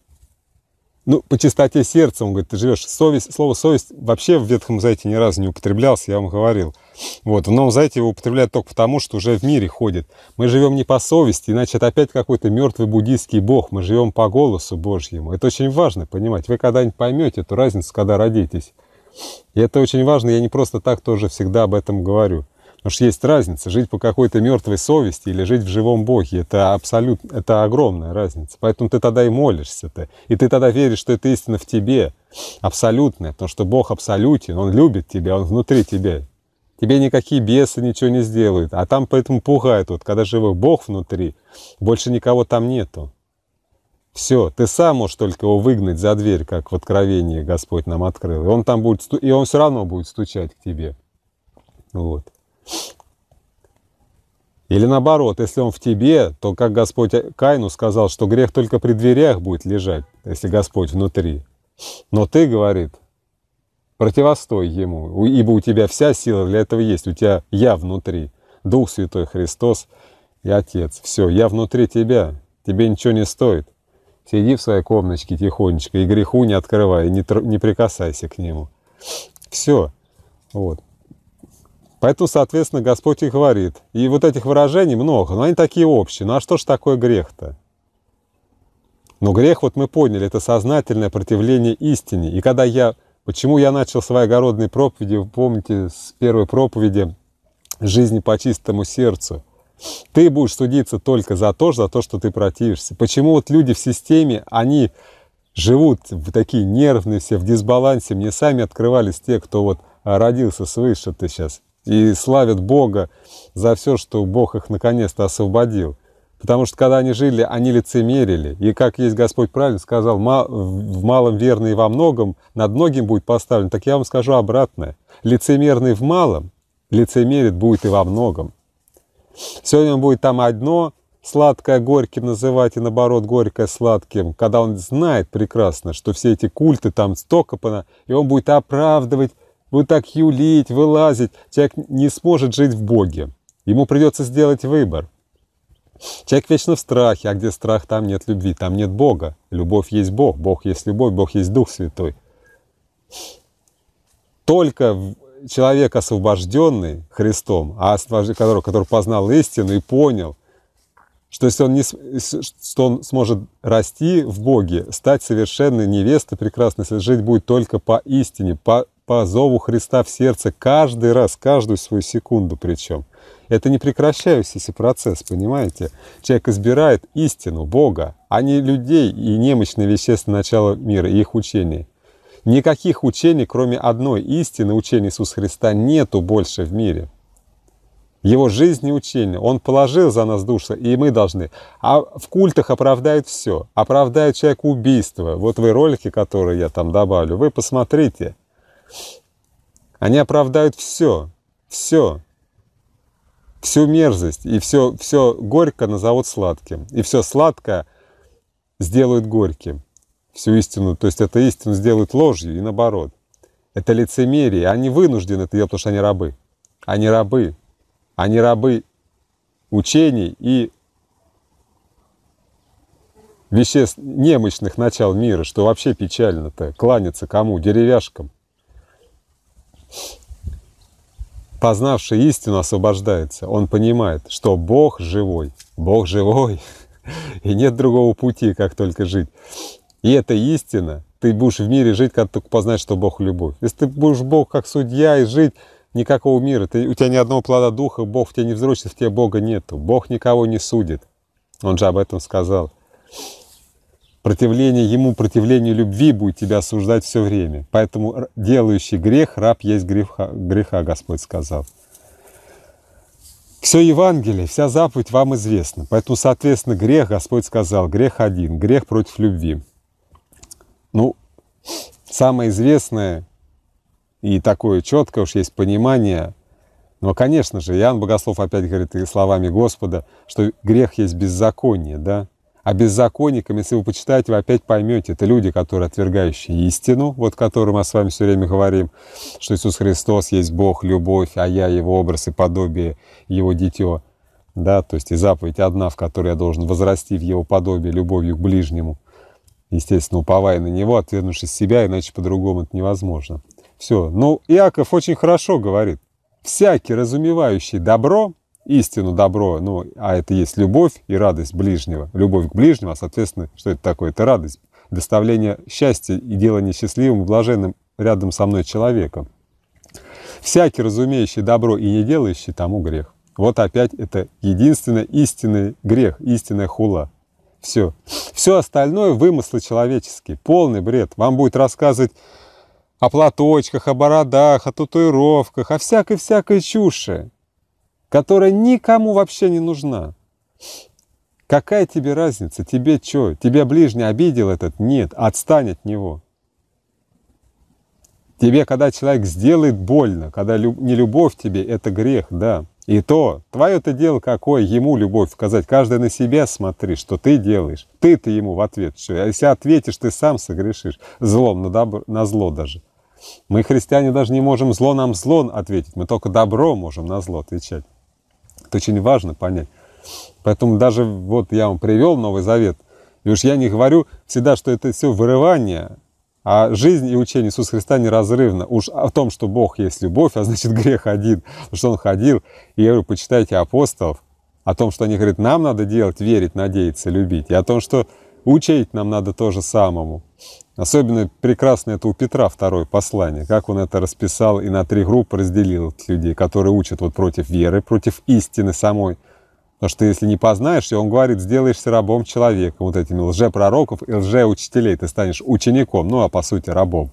ну, по чистоте сердца, он говорит, ты живешь. Совесть, слово совесть вообще в Ветхом Зайте ни разу не употреблялся, я вам говорил. Вот, в Новом Зайте его употребляют только потому, что уже в мире ходит. Мы живем не по совести, иначе это опять какой-то мертвый буддийский бог. Мы живем по голосу Божьему. Это очень важно понимать. Вы когда-нибудь поймете эту разницу, когда родитесь. И это очень важно, я не просто так тоже всегда об этом говорю. Потому что есть разница. Жить по какой-то мертвой совести или жить в живом Боге. Это абсолютно, это огромная разница. Поэтому ты тогда и молишься. Ты, и ты тогда веришь, что это истина в тебе. Абсолютная. Потому что Бог абсолютен. Он любит тебя. Он внутри тебя. Тебе никакие бесы ничего не сделают. А там поэтому пугает Вот когда живой Бог внутри, больше никого там нету. Все, ты сам можешь только его выгнать за дверь, как в Откровении Господь нам открыл. И он там будет, и он все равно будет стучать к тебе. Вот. Или наоборот, если он в тебе, то как Господь Кайну сказал, что грех только при дверях будет лежать, если Господь внутри. Но ты, говорит, противостой ему, ибо у тебя вся сила для этого есть, у тебя я внутри, Дух Святой Христос и Отец. Все, я внутри тебя, тебе ничего не стоит. Сиди в своей комночке тихонечко и греху не открывай, не, тр... не прикасайся к нему. Все. Вот. Поэтому, соответственно, Господь и говорит. И вот этих выражений много, но они такие общие. Ну а что ж такое грех-то? Но грех, вот мы поняли, это сознательное противление истине. И когда я, почему я начал свои огородные проповеди, вы помните, с первой проповеди жизни по чистому сердцу», ты будешь судиться только за то, за то, что ты противишься. Почему вот люди в системе, они живут в такие нервные все, в дисбалансе. Мне сами открывались те, кто вот родился свыше, ты сейчас и славят Бога за все, что Бог их наконец-то освободил. Потому что когда они жили, они лицемерили. И как есть Господь правильно сказал, в малом верный во многом, над многим будет поставлен. Так я вам скажу обратное. Лицемерный в малом, лицемерит будет и во многом. Сегодня он будет там одно, сладкое горьким называть и наоборот горькое сладким, когда он знает прекрасно, что все эти культы там столько, и он будет оправдывать вы так юлить, вылазить. Человек не сможет жить в Боге. Ему придется сделать выбор. Человек вечно в страхе, а где страх, там нет любви, там нет Бога. Любовь есть Бог, Бог есть любовь, Бог есть Дух Святой. Только человек, освобожденный Христом, а который, который познал истину и понял, что если он, не, что он сможет расти в Боге, стать совершенной невестой прекрасной, жить будет только по истине, по по зову Христа в сердце каждый раз, каждую свою секунду причем. Это не прекращающийся процесс, понимаете? Человек избирает истину, Бога, а не людей и немощное вещественное начало мира и их учения. Никаких учений, кроме одной истины, учения Иисуса Христа, нету больше в мире. Его жизнь и учение. Он положил за нас души, и мы должны. А в культах оправдают все. Оправдают человека убийство. Вот вы ролики, которые я там добавлю, вы посмотрите. Они оправдают все, все, всю мерзость, и все, все горько назовут сладким, и все сладкое сделают горьким, всю истину, то есть эту истину сделают ложью и наоборот. Это лицемерие, они вынуждены это делать, потому что они рабы. Они рабы, они рабы учений и веществ немощных начал мира, что вообще печально-то, кланяться кому? Деревяшкам познавший истину, освобождается. Он понимает, что Бог живой, Бог живой, и нет другого пути, как только жить. И это истина, ты будешь в мире жить, когда только познаешь, что Бог – любовь. Если ты будешь Бог как судья и жить, никакого мира, ты, у тебя ни одного плода духа, Бог в тебя не взрочится, в тебе Бога нету. Бог никого не судит. Он же об этом сказал. Противление ему, противление любви будет тебя осуждать все время. Поэтому делающий грех, раб есть греха, греха Господь сказал. Все Евангелие, вся заповедь вам известна. Поэтому, соответственно, грех, Господь сказал, грех один, грех против любви. Ну, самое известное и такое четкое уж есть понимание, но, ну, а, конечно же, Иоанн Богослов опять говорит и словами Господа, что грех есть беззаконие, да, а беззаконникам, если вы почитаете, вы опять поймете, это люди, которые отвергающие истину, вот которую мы с вами все время говорим, что Иисус Христос есть Бог, любовь, а я его образ и подобие, его дитё. Да, то есть и заповедь одна, в которой я должен возрасти в его подобие, любовью к ближнему. Естественно, уповая на него, отвернувшись себя, иначе по-другому это невозможно. Все. Ну, Иаков очень хорошо говорит. «Всякий, разумевающий добро, истину, добро, ну, а это есть любовь и радость ближнего. Любовь к ближнему, а, соответственно, что это такое? Это радость. Доставление счастья и делание счастливым и блаженным рядом со мной человеком. Всякий, разумеющий добро и не делающий, тому грех. Вот опять это единственный истинный грех, истинная хула. Все. Все остальное вымыслы человеческие, полный бред. Вам будет рассказывать о платочках, о бородах, о татуировках, о всякой-всякой чуши которая никому вообще не нужна. Какая тебе разница? Тебе что? Тебя ближний обидел этот? Нет, отстань от него. Тебе, когда человек сделает больно, когда люб... не любовь тебе, это грех, да. И то, твое это дело какое, ему любовь сказать. Каждый на себя смотри, что ты делаешь. Ты-то ему в ответ что. А если ответишь, ты сам согрешишь злом, на, добро, на зло даже. Мы, христиане, даже не можем зло нам зло ответить. Мы только добро можем на зло отвечать. Это очень важно понять. Поэтому даже вот я вам привел Новый Завет, и уж я не говорю всегда, что это все вырывание, а жизнь и учение Иисуса Христа неразрывно. Уж о том, что Бог есть любовь, а значит [laughs] грех один, что Он ходил. И я говорю, почитайте апостолов, о том, что они говорят, нам надо делать, верить, надеяться, любить. И о том, что учить нам надо то же самому. Особенно прекрасно это у Петра второе послание, как он это расписал и на три группы разделил людей, которые учат вот против веры, против истины самой. Потому что если не познаешь, и он говорит, сделаешься рабом человека, вот этими лжепророков и лжеучителей, ты станешь учеником, ну а по сути рабом.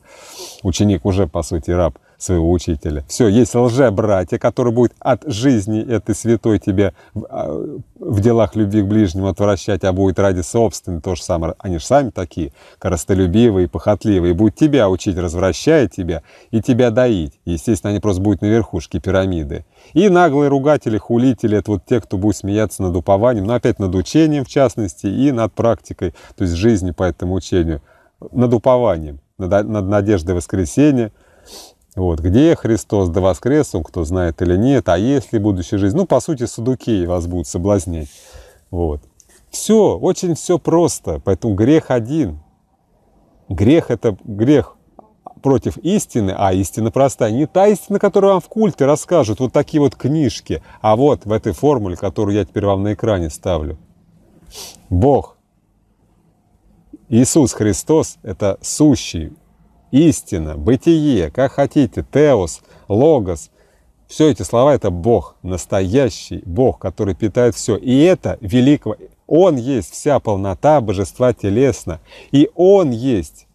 Ученик уже по сути раб своего учителя. Все, есть лже-братья, которые будут от жизни этой святой тебе а, в, делах любви к ближнему отвращать, а будет ради собственной то же самое. Они же сами такие, коростолюбивые, похотливые, будут тебя учить, развращая тебя и тебя доить. Естественно, они просто будут на верхушке пирамиды. И наглые ругатели, хулители, это вот те, кто будет смеяться над упованием, но опять над учением в частности и над практикой, то есть жизни по этому учению, над упованием, над, над надеждой воскресения – вот, где Христос да воскрес он, кто знает или нет, а есть ли будущая жизнь. Ну, по сути, садукеи вас будут соблазнять. Вот. Все, очень все просто, поэтому грех один. Грех – это грех против истины, а истина простая. Не та истина, которую вам в культе расскажут, вот такие вот книжки, а вот в этой формуле, которую я теперь вам на экране ставлю. Бог, Иисус Христос – это сущий, истина, бытие, как хотите, теос, логос. Все эти слова – это Бог, настоящий Бог, который питает все. И это великого. Он есть вся полнота божества телесно. И Он есть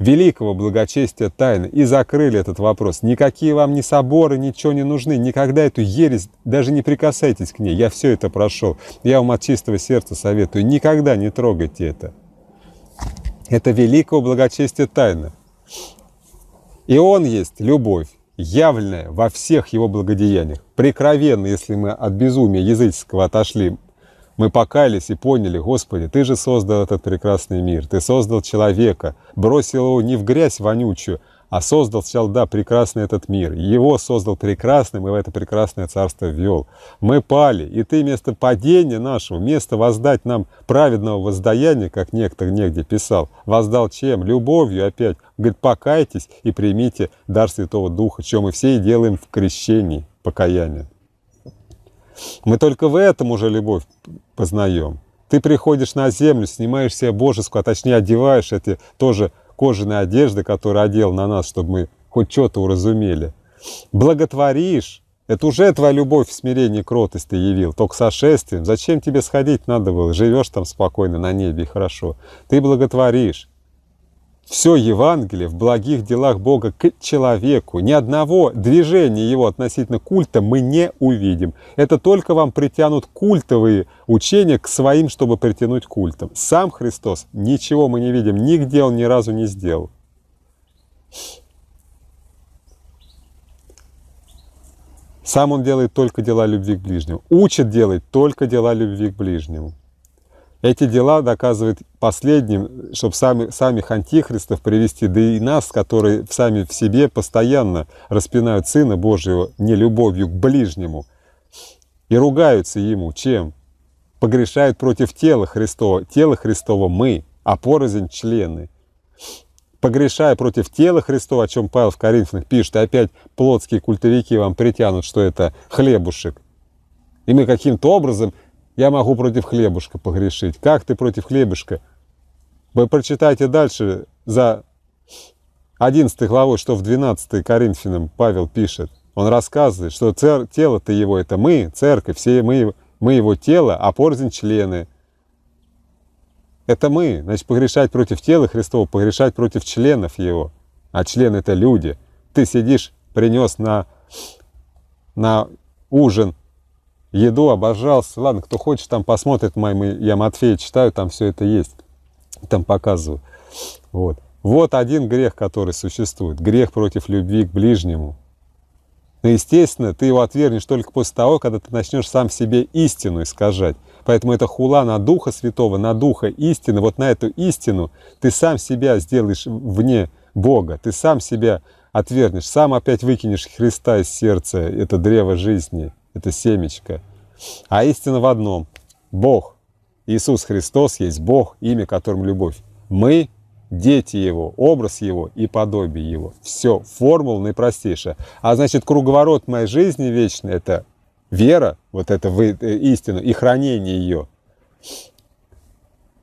великого благочестия тайны. И закрыли этот вопрос. Никакие вам ни соборы, ничего не нужны. Никогда эту ересь, даже не прикасайтесь к ней. Я все это прошел. Я вам от чистого сердца советую. Никогда не трогайте это. Это великого благочестия тайна. И он есть любовь, явленная во всех его благодеяниях. Прекровенно, если мы от безумия языческого отошли, мы покаялись и поняли, Господи, Ты же создал этот прекрасный мир, Ты создал человека, бросил его не в грязь вонючую, а создал да, прекрасный этот мир. Его создал прекрасным и в это прекрасное царство ввел. Мы пали, и ты вместо падения нашего, вместо воздать нам праведного воздаяния, как некто негде писал, воздал чем? Любовью опять. Говорит, покайтесь и примите дар Святого Духа, чем мы все и делаем в крещении покаяние. Мы только в этом уже любовь познаем. Ты приходишь на землю, снимаешь себе божескую, а точнее одеваешь эти тоже кожаной одежды, которую одел на нас, чтобы мы хоть что-то уразумели. Благотворишь, это уже твоя любовь в смирении кротость ты явил, только сошествием. Зачем тебе сходить надо было? Живешь там спокойно на небе хорошо. Ты благотворишь все Евангелие в благих делах Бога к человеку, ни одного движения его относительно культа мы не увидим. Это только вам притянут культовые учения к своим, чтобы притянуть культом. Сам Христос ничего мы не видим, нигде Он ни разу не сделал. Сам он делает только дела любви к ближнему. Учит делать только дела любви к ближнему. Эти дела доказывают последним, чтобы сами, самих антихристов привести, да и нас, которые сами в себе постоянно распинают Сына Божьего нелюбовью к ближнему и ругаются Ему. Чем? Погрешают против тела Христова. Тело Христова мы, а порознь члены. Погрешая против тела Христова, о чем Павел в Коринфянах пишет, и опять плотские культовики вам притянут, что это хлебушек. И мы каким-то образом я могу против хлебушка погрешить. Как ты против хлебушка? Вы прочитайте дальше за 11 главой, что в 12 Коринфянам Павел пишет. Он рассказывает, что цер... тело-то его это мы, церковь, все мы, мы его тело, а порзень члены. Это мы. Значит, погрешать против тела Христова, погрешать против членов его. А члены это люди. Ты сидишь, принес на, на ужин еду, обожался. Ладно, кто хочет, там посмотрит мои, я Матфея читаю, там все это есть, там показываю. Вот. Вот один грех, который существует. Грех против любви к ближнему. Но, ну, естественно, ты его отвернешь только после того, когда ты начнешь сам себе истину искажать. Поэтому это хула на Духа Святого, на Духа истины. Вот на эту истину ты сам себя сделаешь вне Бога. Ты сам себя отвернешь, сам опять выкинешь Христа из сердца, это древо жизни это семечко. А истина в одном. Бог, Иисус Христос есть Бог, имя которым любовь. Мы дети Его, образ Его и подобие Его. Все, формула наипростейшая. А значит, круговорот моей жизни вечной – это вера, вот эта э, истину и хранение ее –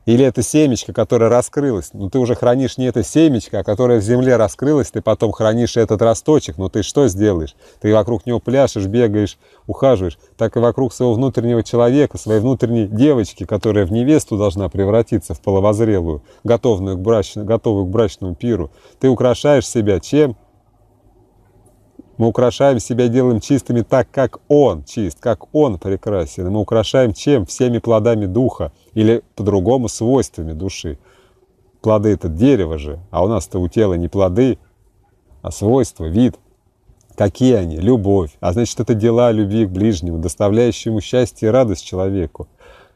или это семечко, которое раскрылось. Но ну, ты уже хранишь не это семечко, а которое в земле раскрылось, ты потом хранишь этот росточек. Но ты что сделаешь? Ты вокруг него пляшешь, бегаешь, ухаживаешь. Так и вокруг своего внутреннего человека, своей внутренней девочки, которая в невесту должна превратиться, в половозрелую, готовную к брачному, готовую к брачному пиру. Ты украшаешь себя чем? Мы украшаем себя, делаем чистыми так, как Он чист, как Он прекрасен. И мы украшаем чем? Всеми плодами духа или по-другому свойствами души. Плоды это дерево же, а у нас-то у тела не плоды, а свойства, вид. Какие они? Любовь. А значит, это дела любви к ближнему, доставляющие ему счастье и радость человеку.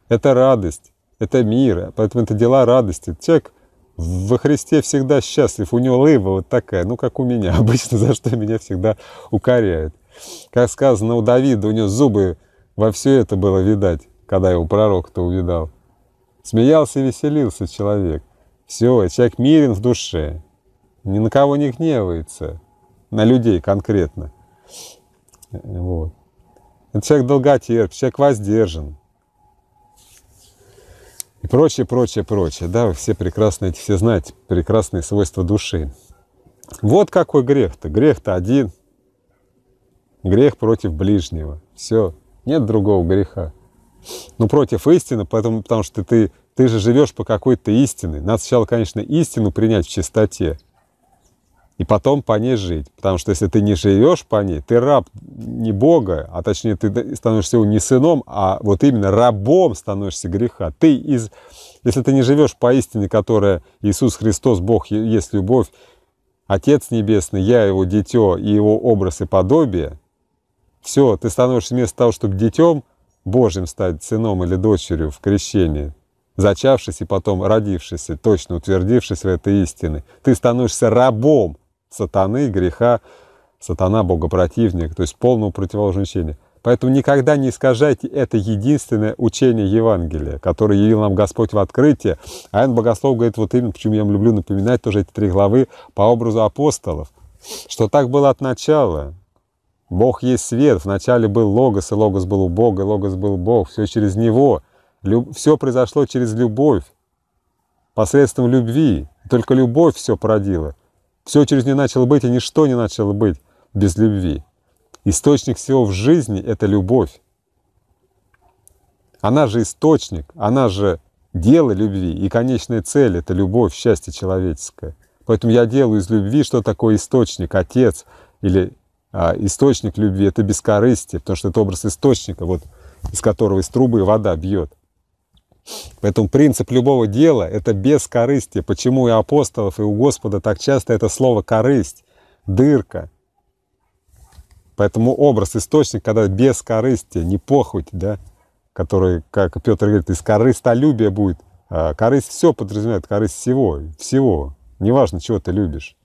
Это радость, это мир, поэтому это дела радости. Человек – во Христе всегда счастлив. У него лыба вот такая, ну как у меня [laughs] обычно, за что меня всегда укоряют. Как сказано у Давида, у него зубы во все это было видать, когда его пророк-то увидал. Смеялся и веселился человек. Все, человек мирен в душе, ни на кого не гневается, на людей конкретно. Вот. Человек долготерп, человек воздержан и прочее, прочее, прочее. Да, вы все прекрасно эти все знаете, прекрасные свойства души. Вот какой грех-то. Грех-то один. Грех против ближнего. Все. Нет другого греха. Ну, против истины, поэтому потому что ты, ты же живешь по какой-то истине. Надо сначала, конечно, истину принять в чистоте и потом по ней жить. Потому что если ты не живешь по ней, ты раб не Бога, а точнее ты становишься не сыном, а вот именно рабом становишься греха. Ты из... Если ты не живешь по истине, которая Иисус Христос, Бог есть любовь, Отец Небесный, я его дитё и его образ и подобие, все, ты становишься вместо того, чтобы детем Божьим стать сыном или дочерью в крещении, зачавшись и потом родившийся, точно утвердившись в этой истине, ты становишься рабом сатаны, греха, сатана, богопротивник, то есть полного противоположного Поэтому никогда не искажайте это единственное учение Евангелия, которое явил нам Господь в открытие. А Иоанн Богослов говорит, вот именно, почему я люблю напоминать тоже эти три главы по образу апостолов, что так было от начала. Бог есть свет, вначале был Логос, и Логос был у Бога, и Логос был Бог, все через Него. Люб... Все произошло через любовь, посредством любви. Только любовь все породила. Все через нее начало быть, и ничто не начало быть без любви. Источник всего в жизни — это любовь. Она же источник, она же дело любви, и конечная цель — это любовь, счастье человеческое. Поэтому я делаю из любви, что такое источник, отец или а, источник любви — это бескорыстие, потому что это образ источника, вот из которого из трубы вода бьет. Поэтому принцип любого дела – это без корысти. Почему и у апостолов, и у Господа так часто это слово «корысть», «дырка». Поэтому образ, источник, когда без корысти, не похоть, да, который, как Петр говорит, из корыстолюбия будет. А корысть все подразумевает, корысть всего, всего. Неважно, чего ты любишь.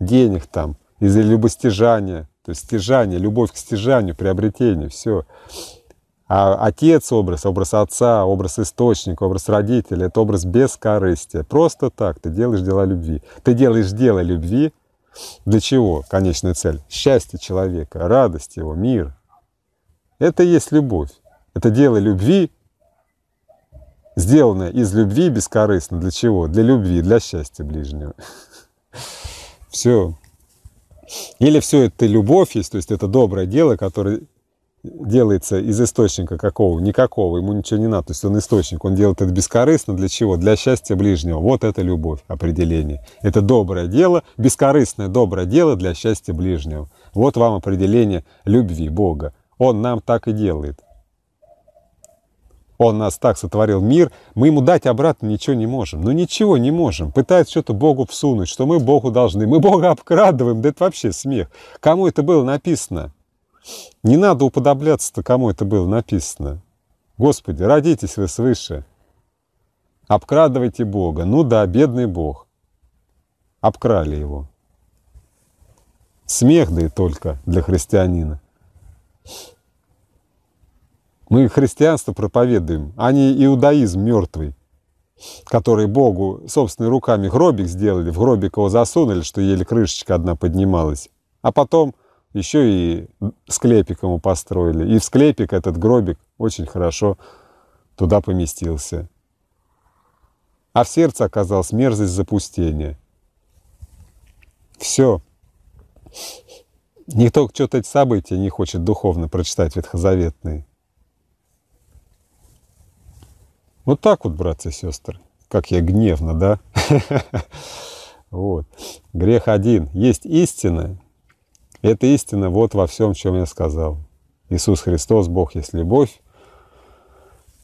Денег там, из-за любостяжания, то есть стяжание, любовь к стяжанию, приобретению, все. А отец образ, образ отца, образ источника, образ родителя, это образ бескорыстия. Просто так ты делаешь дела любви. Ты делаешь дело любви. Для чего конечная цель? Счастье человека, радость его, мир. Это и есть любовь. Это дело любви, сделанное из любви бескорыстно. Для чего? Для любви, для счастья ближнего. [laughs] Все. Или все это любовь есть, то есть это доброе дело, которое делается из источника какого? Никакого, ему ничего не надо. То есть он источник, он делает это бескорыстно. Для чего? Для счастья ближнего. Вот это любовь, определение. Это доброе дело, бескорыстное доброе дело для счастья ближнего. Вот вам определение любви Бога. Он нам так и делает. Он нас так сотворил мир, мы ему дать обратно ничего не можем. Ну ничего не можем. пытается что-то Богу всунуть, что мы Богу должны. Мы Бога обкрадываем, да это вообще смех. Кому это было написано? Не надо уподобляться-то, кому это было написано. Господи, родитесь вы свыше. Обкрадывайте Бога. Ну да, бедный Бог. Обкрали его. Смех, да и только для христианина. Мы христианство проповедуем, а не иудаизм мертвый, который Богу собственными руками гробик сделали, в гробик его засунули, что еле крышечка одна поднималась. А потом еще и склепик ему построили. И в склепик этот гробик очень хорошо туда поместился. А в сердце оказалась мерзость запустения. Все. Никто что-то эти события не хочет духовно прочитать ветхозаветные. Вот так вот, братцы и сестры. Как я гневно, да? [laughs] Вот. Грех один. Есть истина, это истина вот во всем, чем я сказал. Иисус Христос, Бог есть любовь,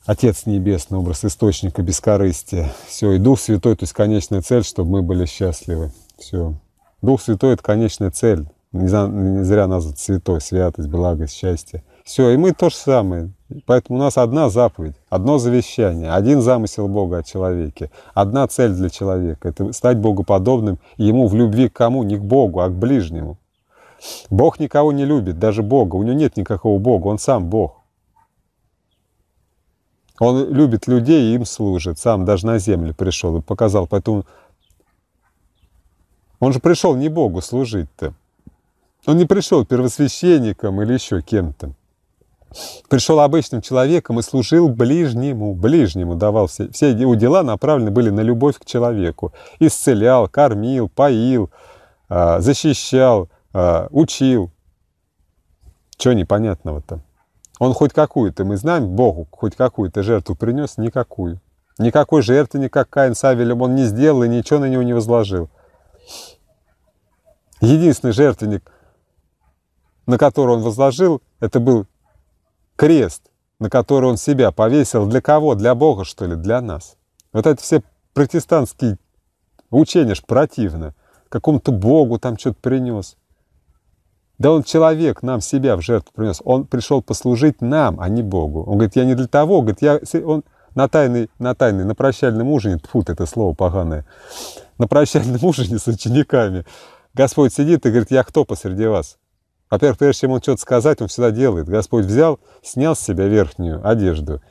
Отец Небесный, образ источника бескорыстия. Все, и Дух Святой, то есть конечная цель, чтобы мы были счастливы. Все. Дух Святой — это конечная цель. Не, зря назвать святой, святость, благость, счастье. Все, и мы то же самое. Поэтому у нас одна заповедь, одно завещание, один замысел Бога о человеке, одна цель для человека — это стать Богоподобным ему в любви к кому? Не к Богу, а к ближнему. Бог никого не любит, даже Бога. У него нет никакого Бога, он сам Бог. Он любит людей и им служит. Сам даже на землю пришел и показал. Поэтому он же пришел не Богу служить-то. Он не пришел первосвященником или еще кем-то. Пришел обычным человеком и служил ближнему, ближнему давал. Все, все его дела направлены были на любовь к человеку. Исцелял, кормил, поил, а, защищал, а, учил. что непонятного-то? Он хоть какую-то, мы знаем, Богу хоть какую-то жертву принес? Никакую. Никакой жертвы, никак Каин с Авелем он не сделал и ничего на него не возложил. Единственный жертвенник, на который он возложил, это был крест, на который он себя повесил. Для кого? Для Бога, что ли? Для нас. Вот это все протестантские учения ж противно. Какому-то Богу там что-то принес. Да он человек, нам себя в жертву принес. Он пришел послужить нам, а не Богу. Он говорит, я не для того. Говорит, я... Он на тайный, на тайный, на прощальном ужине, тьфу, это слово поганое, на прощальном [laughs] ужине с учениками Господь сидит и говорит, я кто посреди вас? Во-первых, прежде чем он что-то сказать, он всегда делает. Господь взял, снял с себя верхнюю одежду.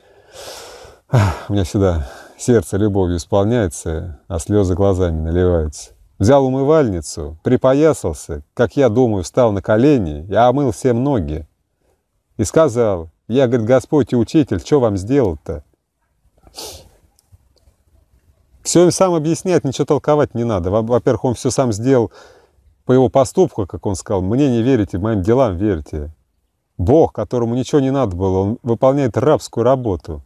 У меня всегда сердце любовью исполняется, а слезы глазами наливаются. Взял умывальницу, припоясался, как я думаю, встал на колени, я омыл все ноги. И сказал, я, говорит, Господь и Учитель, что вам сделал-то? Все им сам объяснять, ничего толковать не надо. Во-первых, он все сам сделал по его поступку, как он сказал, мне не верите, моим делам верьте. Бог, которому ничего не надо было, он выполняет рабскую работу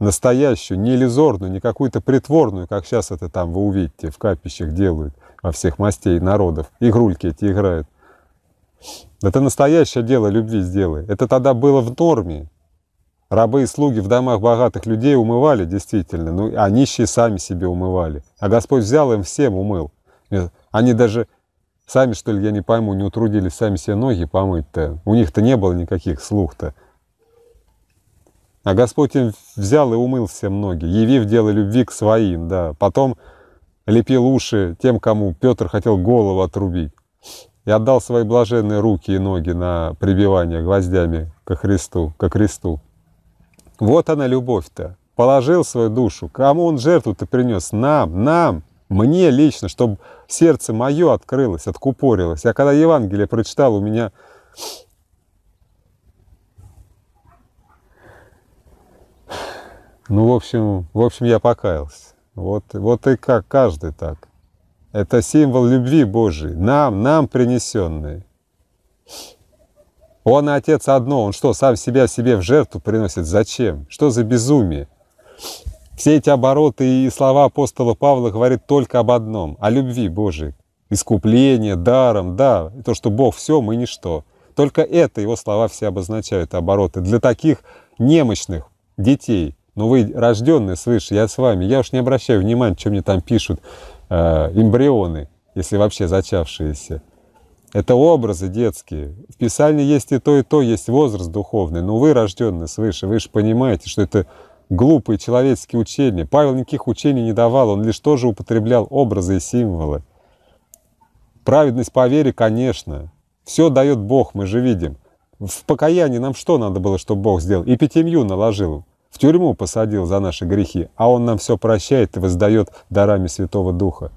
настоящую, не иллюзорную, не какую-то притворную, как сейчас это там вы увидите, в капищах делают во всех мастей народов, игрульки эти играют. Это настоящее дело любви сделай. Это тогда было в норме. Рабы и слуги в домах богатых людей умывали, действительно, ну, а нищие сами себе умывали. А Господь взял им всем умыл. Они даже сами, что ли, я не пойму, не утрудились сами себе ноги помыть-то. У них-то не было никаких слух-то. А Господь им взял и умыл все ноги, явив дело любви к своим, да. Потом лепил уши тем, кому Петр хотел голову отрубить. И отдал свои блаженные руки и ноги на прибивание гвоздями ко Христу, ко кресту. Вот она любовь-то. Положил свою душу. Кому он жертву-то принес? Нам, нам, мне лично, чтобы сердце мое открылось, откупорилось. Я когда Евангелие прочитал, у меня Ну, в общем, в общем, я покаялся. Вот, вот и как каждый так. Это символ любви Божией, нам, нам принесенный. Он Отец одно, он что, сам себя себе в жертву приносит? Зачем? Что за безумие? Все эти обороты и слова апостола Павла говорит только об одном, о любви Божией. Искупление, даром, да, то, что Бог все, мы ничто. Только это его слова все обозначают, обороты. Для таких немощных детей – но «Ну вы рожденные свыше, я с вами. Я уж не обращаю внимания, что мне там пишут э, эмбрионы, если вообще зачавшиеся. Это образы детские. В Писании есть и то, и то, есть возраст духовный. Но ну вы рожденные свыше, вы же понимаете, что это глупые человеческие учения. Павел никаких учений не давал, он лишь тоже употреблял образы и символы. Праведность по вере, конечно. Все дает Бог, мы же видим. В покаянии нам что надо было, чтобы Бог сделал? И пятимью наложил в тюрьму посадил за наши грехи, а Он нам все прощает и воздает дарами Святого Духа.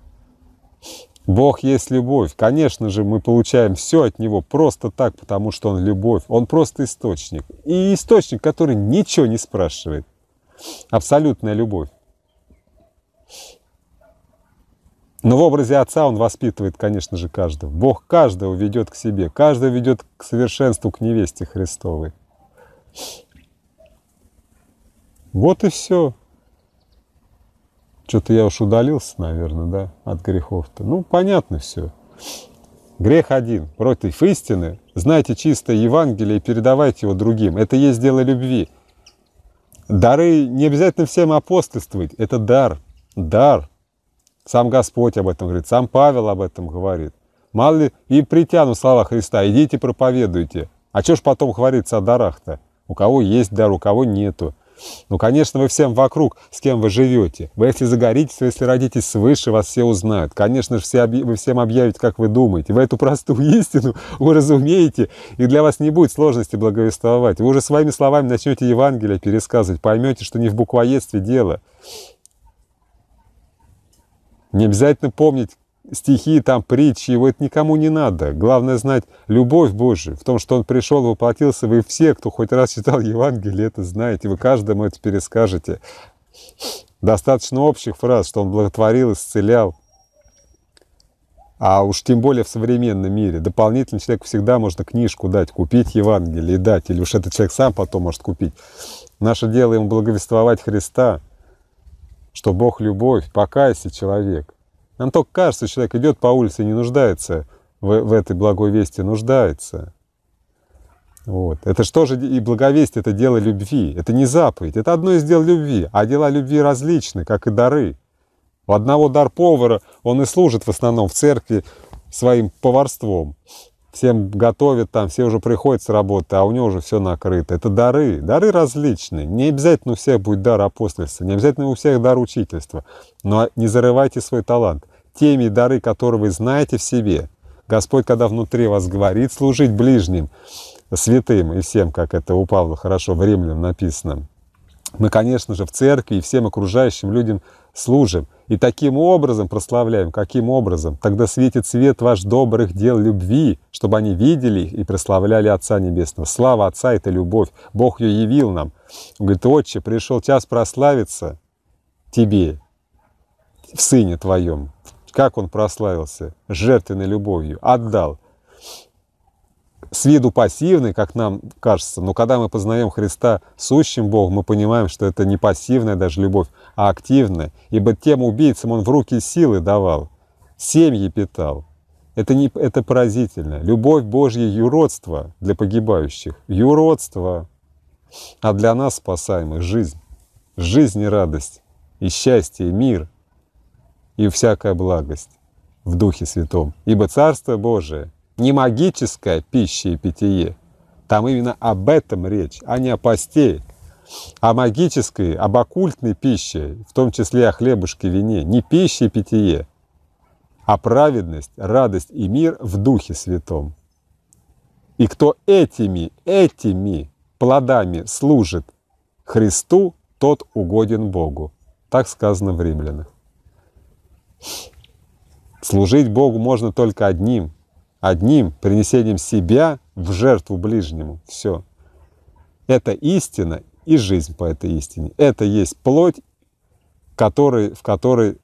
Бог есть любовь. Конечно же, мы получаем все от Него просто так, потому что Он любовь. Он просто источник. И источник, который ничего не спрашивает. Абсолютная любовь. Но в образе отца он воспитывает, конечно же, каждого. Бог каждого ведет к себе, каждого ведет к совершенству, к невесте Христовой. Вот и все. Что-то я уж удалился, наверное, да, от грехов-то. Ну, понятно все. Грех один, против истины. Знайте чистое Евангелие и передавайте его другим. Это есть дело любви. Дары не обязательно всем апостольствовать. Это дар. Дар. Сам Господь об этом говорит, сам Павел об этом говорит. Мало ли и притяну, слова Христа, идите проповедуйте. А что ж потом говорится о дарах-то? У кого есть дар, у кого нету. Ну, конечно, вы всем вокруг, с кем вы живете. Вы если загоритесь, вы если родитесь свыше, вас все узнают. Конечно же, все, вы всем объявите, как вы думаете. Вы эту простую истину [laughs] уразумеете, и для вас не будет сложности благовествовать. Вы уже своими словами начнете Евангелие пересказывать, поймете, что не в буквоедстве дело. Не обязательно помнить, стихи, там притчи, его это никому не надо. Главное знать любовь Божию в том, что он пришел, воплотился. Вы все, кто хоть раз читал Евангелие, это знаете, вы каждому это перескажете. Достаточно общих фраз, что он благотворил, исцелял. А уж тем более в современном мире. Дополнительно человеку всегда можно книжку дать, купить Евангелие и дать. Или уж этот человек сам потом может купить. Наше дело ему благовествовать Христа, что Бог любовь, покайся, человек. Нам только кажется, человек идет по улице и не нуждается в, в этой благой вести, нуждается. Вот. Это что же и благовестие – это дело любви. Это не заповедь, это одно из дел любви. А дела любви различны, как и дары. У одного дар повара, он и служит в основном в церкви своим поварством всем готовят там, все уже приходят с работы, а у него уже все накрыто. Это дары, дары различные. Не обязательно у всех будет дар апостольства, не обязательно у всех дар учительства. Но не зарывайте свой талант. Теми дары, которые вы знаете в себе, Господь, когда внутри вас говорит, служить ближним, святым и всем, как это у Павла хорошо в Римлян написано. Мы, конечно же, в церкви и всем окружающим людям служим. И таким образом прославляем, каким образом? Тогда светит свет ваш добрых дел любви, чтобы они видели их и прославляли Отца Небесного. Слава Отца – это любовь. Бог ее явил нам. Он говорит, отче, пришел час прославиться тебе, в Сыне Твоем. Как Он прославился? Жертвенной любовью. Отдал с виду пассивный, как нам кажется, но когда мы познаем Христа сущим Богом, мы понимаем, что это не пассивная даже любовь, а активная, ибо тем убийцам он в руки силы давал, семьи питал. Это, не, это поразительно. Любовь Божья – юродство для погибающих. Юродство. А для нас, спасаемых, жизнь. Жизнь и радость, и счастье, и мир, и всякая благость в Духе Святом. Ибо Царство Божие не магическая пища и питье. Там именно об этом речь, а не о посте, о магической, об оккультной пище, в том числе о хлебушке вине, не пище и питье, а праведность, радость и мир в Духе Святом. И кто этими, этими плодами служит Христу, тот угоден Богу. Так сказано в Римлянах. Служить Богу можно только одним – одним принесением себя в жертву ближнему. Все. Это истина и жизнь по этой истине. Это есть плоть, который, в которой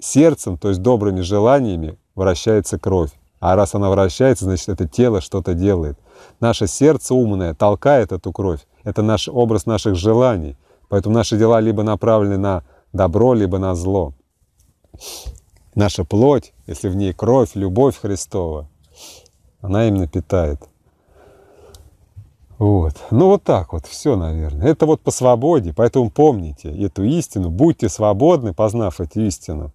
сердцем, то есть добрыми желаниями, вращается кровь. А раз она вращается, значит, это тело что-то делает. Наше сердце умное толкает эту кровь. Это наш образ наших желаний. Поэтому наши дела либо направлены на добро, либо на зло. Наша плоть, если в ней кровь, любовь Христова – она именно питает. Вот. Ну вот так вот, все, наверное. Это вот по свободе, поэтому помните эту истину, будьте свободны, познав эту истину.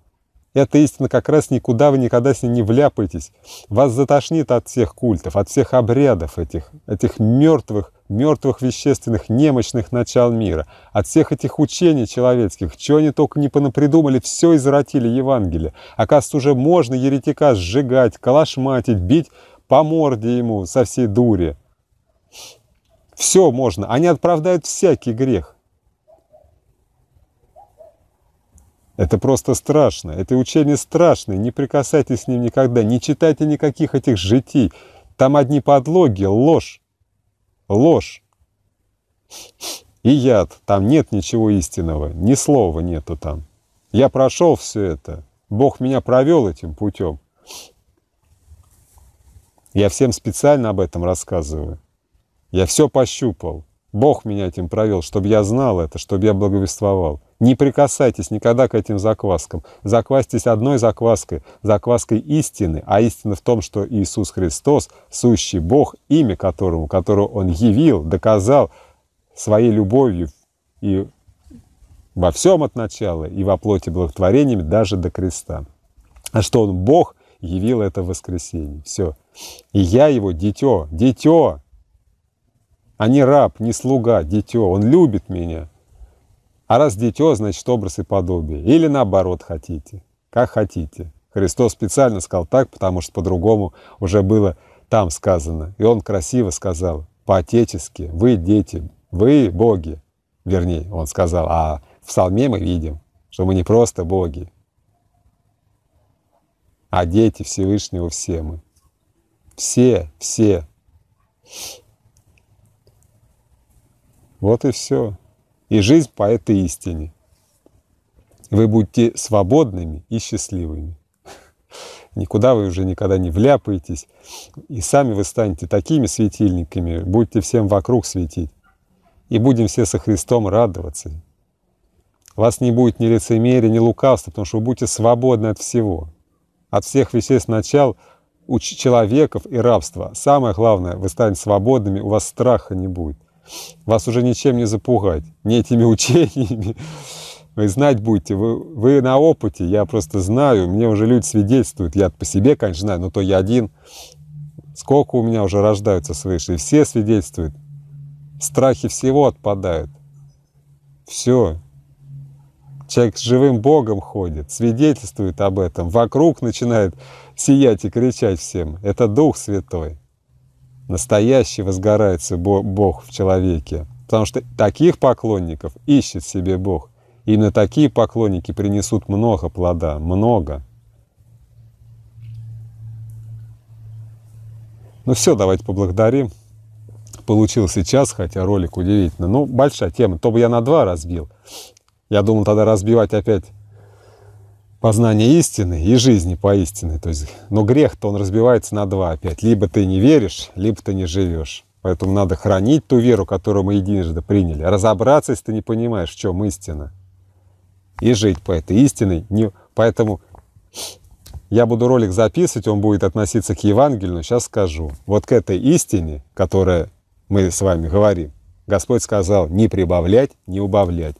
Эта истина как раз никуда вы никогда с ней не вляпаетесь. Вас затошнит от всех культов, от всех обрядов этих, этих мертвых, мертвых вещественных, немощных начал мира, от всех этих учений человеческих, чего они только не понапридумали, все извратили Евангелие. Оказывается, уже можно еретика сжигать, калашматить, бить по морде ему со всей дури. Все можно. Они отправдают всякий грех. Это просто страшно. Это учение страшное. Не прикасайтесь с ним никогда. Не читайте никаких этих житий. Там одни подлоги, ложь. Ложь. И яд. Там нет ничего истинного. Ни слова нету там. Я прошел все это. Бог меня провел этим путем. Я всем специально об этом рассказываю. Я все пощупал. Бог меня этим провел, чтобы я знал это, чтобы я благовествовал. Не прикасайтесь никогда к этим закваскам. Заквастись одной закваской, закваской истины, а истина в том, что Иисус Христос, сущий Бог, имя которому, которого Он явил, доказал своей любовью и во всем от начала, и во плоти благотворениями даже до креста. А что Он Бог, явил это воскресенье Все. И я его дитё, дитё, а не раб, не слуга, дитё. Он любит меня. А раз дитё, значит образ и подобие. Или наоборот хотите, как хотите. Христос специально сказал так, потому что по-другому уже было там сказано. И он красиво сказал, по-отечески, вы дети, вы боги. Вернее, он сказал, а в псалме мы видим, что мы не просто боги, а дети Всевышнего все мы. Все, все. Вот и все. И жизнь по этой истине. Вы будете свободными и счастливыми. [laughs] Никуда вы уже никогда не вляпаетесь. И сами вы станете такими светильниками, будете всем вокруг светить. И будем все со Христом радоваться. У вас не будет ни лицемерия, ни лукавства, потому что вы будете свободны от всего. От всех веществ начал у человеков и рабства. Самое главное, вы станете свободными, у вас страха не будет. Вас уже ничем не запугать, не этими [laughs] учениями. Вы знать будете, вы, вы на опыте, я просто знаю, мне уже люди свидетельствуют, я по себе, конечно, знаю, но то я один. Сколько у меня уже рождаются свыше, и все свидетельствуют. Страхи всего отпадают. Все, Человек с живым Богом ходит, свидетельствует об этом, вокруг начинает сиять и кричать всем. Это Дух Святой. Настоящий возгорается Бог в человеке. Потому что таких поклонников ищет себе Бог. именно такие поклонники принесут много плода, много. Ну все, давайте поблагодарим. Получился час, хотя ролик удивительно. Ну, большая тема. То бы я на два разбил. Я думал тогда разбивать опять познание истины и жизни поистины. То есть, но грех-то он разбивается на два опять. Либо ты не веришь, либо ты не живешь. Поэтому надо хранить ту веру, которую мы единожды приняли. Разобраться, если ты не понимаешь, в чем истина. И жить по этой истине. Не... Поэтому я буду ролик записывать, он будет относиться к Евангелию, но сейчас скажу. Вот к этой истине, которая мы с вами говорим, Господь сказал не прибавлять, не убавлять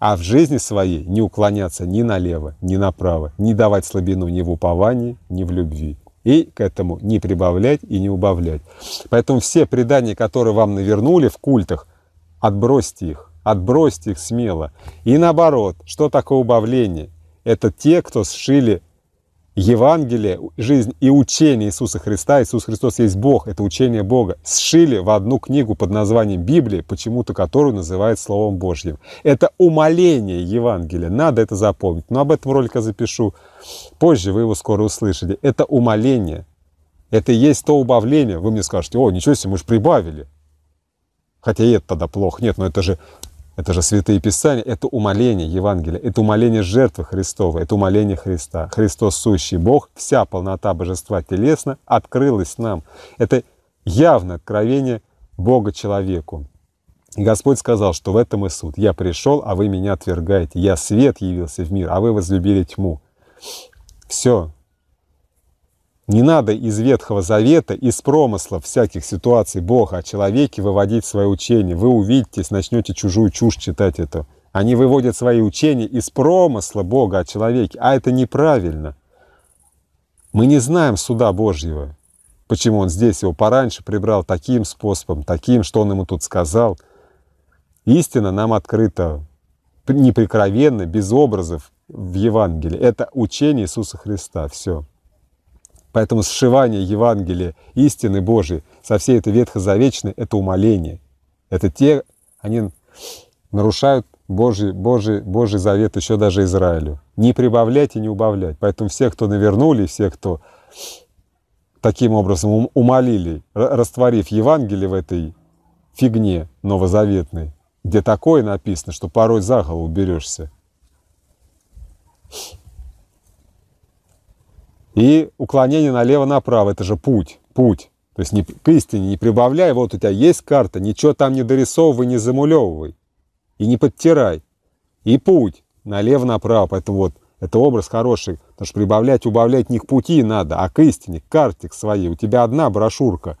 а в жизни своей не уклоняться ни налево, ни направо, не давать слабину ни в уповании, ни в любви. И к этому не прибавлять и не убавлять. Поэтому все предания, которые вам навернули в культах, отбросьте их, отбросьте их смело. И наоборот, что такое убавление? Это те, кто сшили Евангелие, жизнь и учение Иисуса Христа, Иисус Христос есть Бог, это учение Бога, сшили в одну книгу под названием Библия, почему-то которую называют Словом Божьим. Это умоление Евангелия, надо это запомнить. Но об этом ролика запишу позже, вы его скоро услышите. Это умоление, это и есть то убавление. Вы мне скажете, о, ничего себе, мы же прибавили. Хотя и это тогда плохо. Нет, но это же это же святые писания, это умоление Евангелия, это умоление жертвы Христовой, это умоление Христа. Христос сущий Бог, вся полнота божества телесно открылась нам. Это явно откровение Бога человеку. И Господь сказал, что в этом и суд. Я пришел, а вы меня отвергаете. Я свет явился в мир, а вы возлюбили тьму. Все, не надо из Ветхого Завета, из промысла всяких ситуаций Бога о человеке выводить свое учение. Вы увидите, начнете чужую чушь читать это. Они выводят свои учения из промысла Бога о человеке, а это неправильно. Мы не знаем суда Божьего, почему он здесь его пораньше прибрал таким способом, таким, что он ему тут сказал. Истина нам открыта неприкровенно, без образов в Евангелии. Это учение Иисуса Христа. Все. Поэтому сшивание Евангелия, истины Божьей со всей этой ветхозавечной – это умоление. Это те, они нарушают Божий, Божий, Божий завет еще даже Израилю. Не прибавлять и не убавлять. Поэтому все, кто навернули, все, кто таким образом умолили, растворив Евангелие в этой фигне новозаветной, где такое написано, что порой за голову уберешься. И уклонение налево-направо, это же путь, путь. То есть не, к истине не прибавляй, вот у тебя есть карта, ничего там не дорисовывай, не замулевывай. И не подтирай. И путь налево-направо. Поэтому вот это образ хороший, потому что прибавлять, убавлять не к пути надо, а к истине, к карте к своей. У тебя одна брошюрка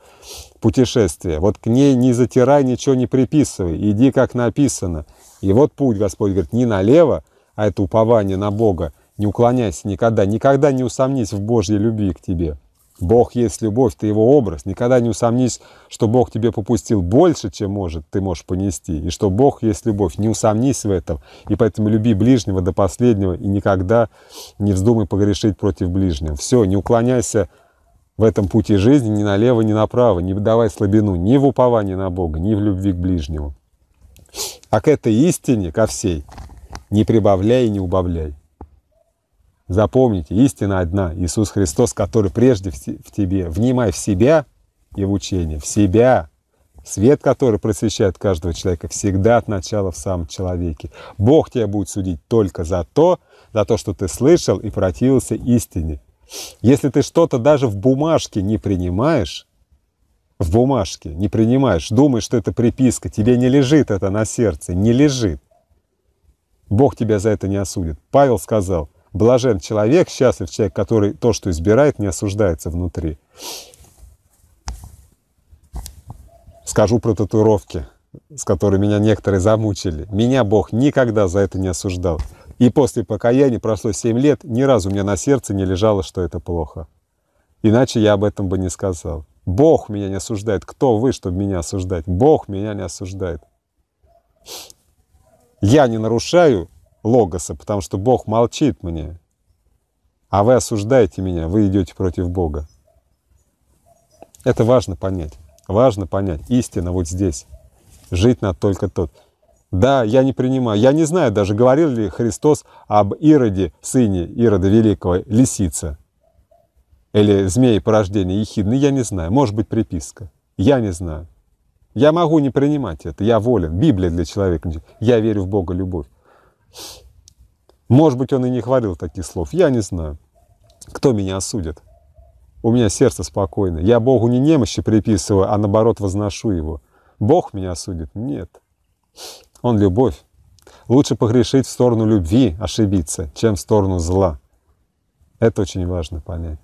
путешествия. Вот к ней не затирай, ничего не приписывай. Иди, как написано. И вот путь, Господь говорит, не налево, а это упование на Бога, не уклоняйся никогда, никогда не усомнись в Божьей любви к тебе. Бог есть любовь, ты его образ. Никогда не усомнись, что Бог тебе попустил больше, чем может, ты можешь понести. И что Бог есть любовь. Не усомнись в этом. И поэтому люби ближнего до последнего и никогда не вздумай погрешить против ближнего. Все, не уклоняйся в этом пути жизни ни налево, ни направо. Не давай слабину ни в уповании на Бога, ни в любви к ближнему. А к этой истине, ко всей, не прибавляй и не убавляй. Запомните, истина одна. Иисус Христос, который прежде в тебе. Внимай в себя и в учение. В себя. Свет, который просвещает каждого человека, всегда от начала в самом человеке. Бог тебя будет судить только за то, за то, что ты слышал и противился истине. Если ты что-то даже в бумажке не принимаешь, в бумажке не принимаешь, думаешь, что это приписка, тебе не лежит это на сердце, не лежит. Бог тебя за это не осудит. Павел сказал – Блажен человек, счастлив человек, который то, что избирает, не осуждается внутри. Скажу про татуировки, с которыми меня некоторые замучили. Меня Бог никогда за это не осуждал. И после покаяния прошло 7 лет, ни разу мне на сердце не лежало, что это плохо. Иначе я об этом бы не сказал. Бог меня не осуждает. Кто вы, чтобы меня осуждать? Бог меня не осуждает. Я не нарушаю Логоса, потому что Бог молчит мне. А вы осуждаете меня, вы идете против Бога. Это важно понять. Важно понять. Истина вот здесь. Жить надо только тот. Да, я не принимаю. Я не знаю даже, говорил ли Христос об Ироде, сыне Ирода Великого, лисица. Или змеи порождения ехидны, я не знаю. Может быть, приписка. Я не знаю. Я могу не принимать это, я волен. Библия для человека. Я верю в Бога любовь. Может быть, он и не говорил таких слов, я не знаю. Кто меня осудит? У меня сердце спокойно. Я Богу не немощи приписываю, а наоборот возношу его. Бог меня осудит? Нет. Он любовь. Лучше погрешить в сторону любви, ошибиться, чем в сторону зла. Это очень важно понять.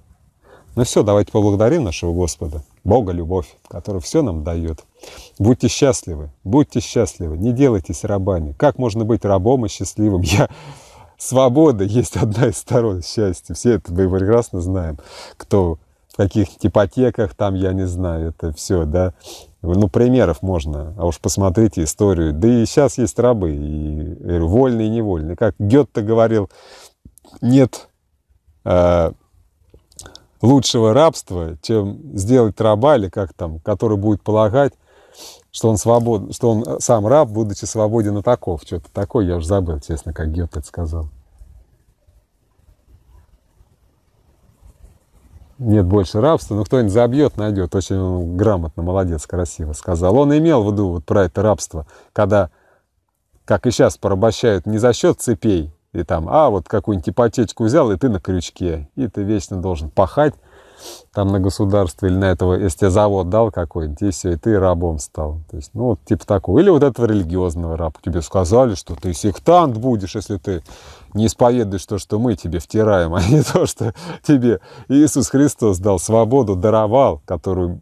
Ну все, давайте поблагодарим нашего Господа. Бога любовь, которая все нам дает. Будьте счастливы, будьте счастливы, не делайтесь рабами. Как можно быть рабом и счастливым? Я... [laughs] Свобода есть одна из сторон счастья. Все это мы прекрасно знаем. Кто в каких типотеках, там, я не знаю, это все, да. Ну, примеров можно, а уж посмотрите историю. Да и сейчас есть рабы, и, и вольные, и невольные. Как Гетте говорил, нет э, лучшего рабства, чем сделать раба или как там, который будет полагать, что он свободен, что он э, сам раб, будучи свободен от оков. Что-то такое я уже забыл, честно, как Гёте это сказал. Нет больше рабства, но кто-нибудь забьет, найдет. Очень грамотно, молодец, красиво сказал. Он имел в виду вот про это рабство, когда, как и сейчас порабощают, не за счет цепей, и там, а, вот какую-нибудь ипотечку взял, и ты на крючке, и ты вечно должен пахать там на государство или на этого, если тебе завод дал какой-нибудь, и все, и ты рабом стал. То есть, ну, вот типа такого. Или вот этого религиозного раба. Тебе сказали, что ты сектант будешь, если ты не исповедуешь то, что мы тебе втираем, а не то, что тебе Иисус Христос дал свободу, даровал, которую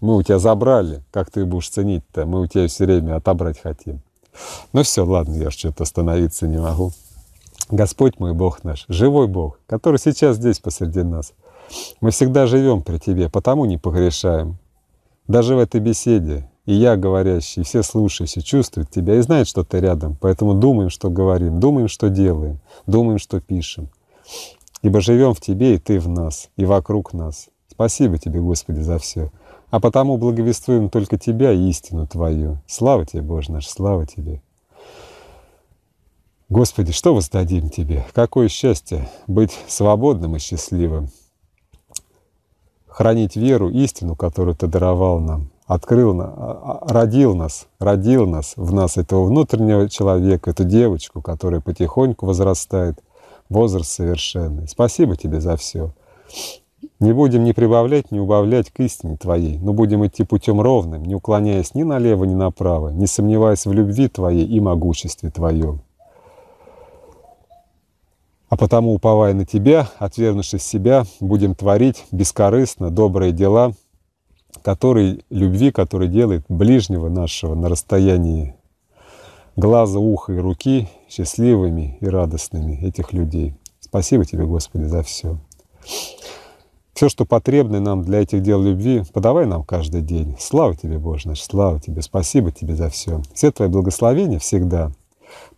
мы у тебя забрали. Как ты будешь ценить-то? Мы у тебя все время отобрать хотим. Ну все, ладно, я что-то остановиться не могу. Господь мой Бог наш, живой Бог, который сейчас здесь посреди нас. Мы всегда живем при Тебе, потому не погрешаем. Даже в этой беседе и я говорящий, и все слушающие чувствуют Тебя и знают, что Ты рядом. Поэтому думаем, что говорим, думаем, что делаем, думаем, что пишем. Ибо живем в Тебе, и Ты в нас, и вокруг нас. Спасибо Тебе, Господи, за все. А потому благовествуем только Тебя и истину Твою. Слава Тебе, Боже наш, слава Тебе. Господи, что воздадим Тебе? Какое счастье быть свободным и счастливым, хранить веру, истину, которую Ты даровал нам, открыл, а, а, родил нас, родил нас в нас, этого внутреннего человека, эту девочку, которая потихоньку возрастает, возраст совершенный. Спасибо Тебе за все. Не будем ни прибавлять, ни убавлять к истине Твоей, но будем идти путем ровным, не уклоняясь ни налево, ни направо, не сомневаясь в любви Твоей и могуществе Твоем. А потому, уповая на Тебя, отвергнувшись себя, будем творить бескорыстно добрые дела, которые любви, которые делает ближнего нашего на расстоянии глаза, уха и руки счастливыми и радостными этих людей. Спасибо Тебе, Господи, за все. Все, что потребно нам для этих дел любви, подавай нам каждый день. Слава Тебе, Боже наш, слава Тебе, спасибо Тебе за все. Все Твои благословения всегда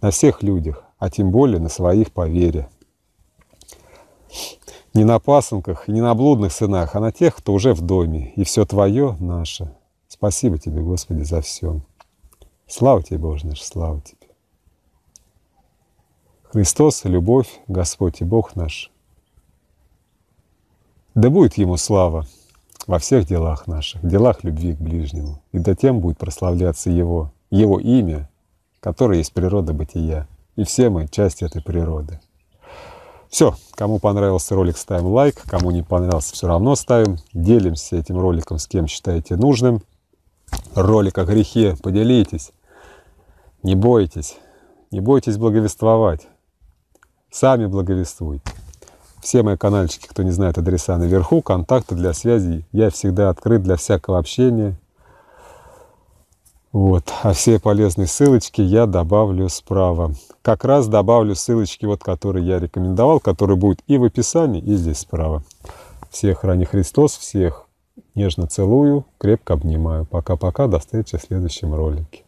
на всех людях, а тем более на своих по вере не на пасынках, не на блудных сынах, а на тех, кто уже в доме, и все твое наше. Спасибо тебе, Господи, за все. Слава тебе, Боже наш, слава тебе. Христос, любовь, Господь и Бог наш. Да будет Ему слава во всех делах наших, в делах любви к ближнему, и до тем будет прославляться Его, Его имя, которое есть природа бытия, и все мы часть этой природы. Все, кому понравился ролик, ставим лайк, кому не понравился, все равно ставим. Делимся этим роликом с кем считаете нужным. Ролик о грехе поделитесь. Не бойтесь, не бойтесь благовествовать. Сами благовествуйте. Все мои каналчики, кто не знает адреса наверху, контакты для связи. Я всегда открыт для всякого общения. Вот. А все полезные ссылочки я добавлю справа. Как раз добавлю ссылочки, вот, которые я рекомендовал, которые будут и в описании, и здесь справа. Всех храни Христос, всех нежно целую, крепко обнимаю. Пока-пока, до встречи в следующем ролике.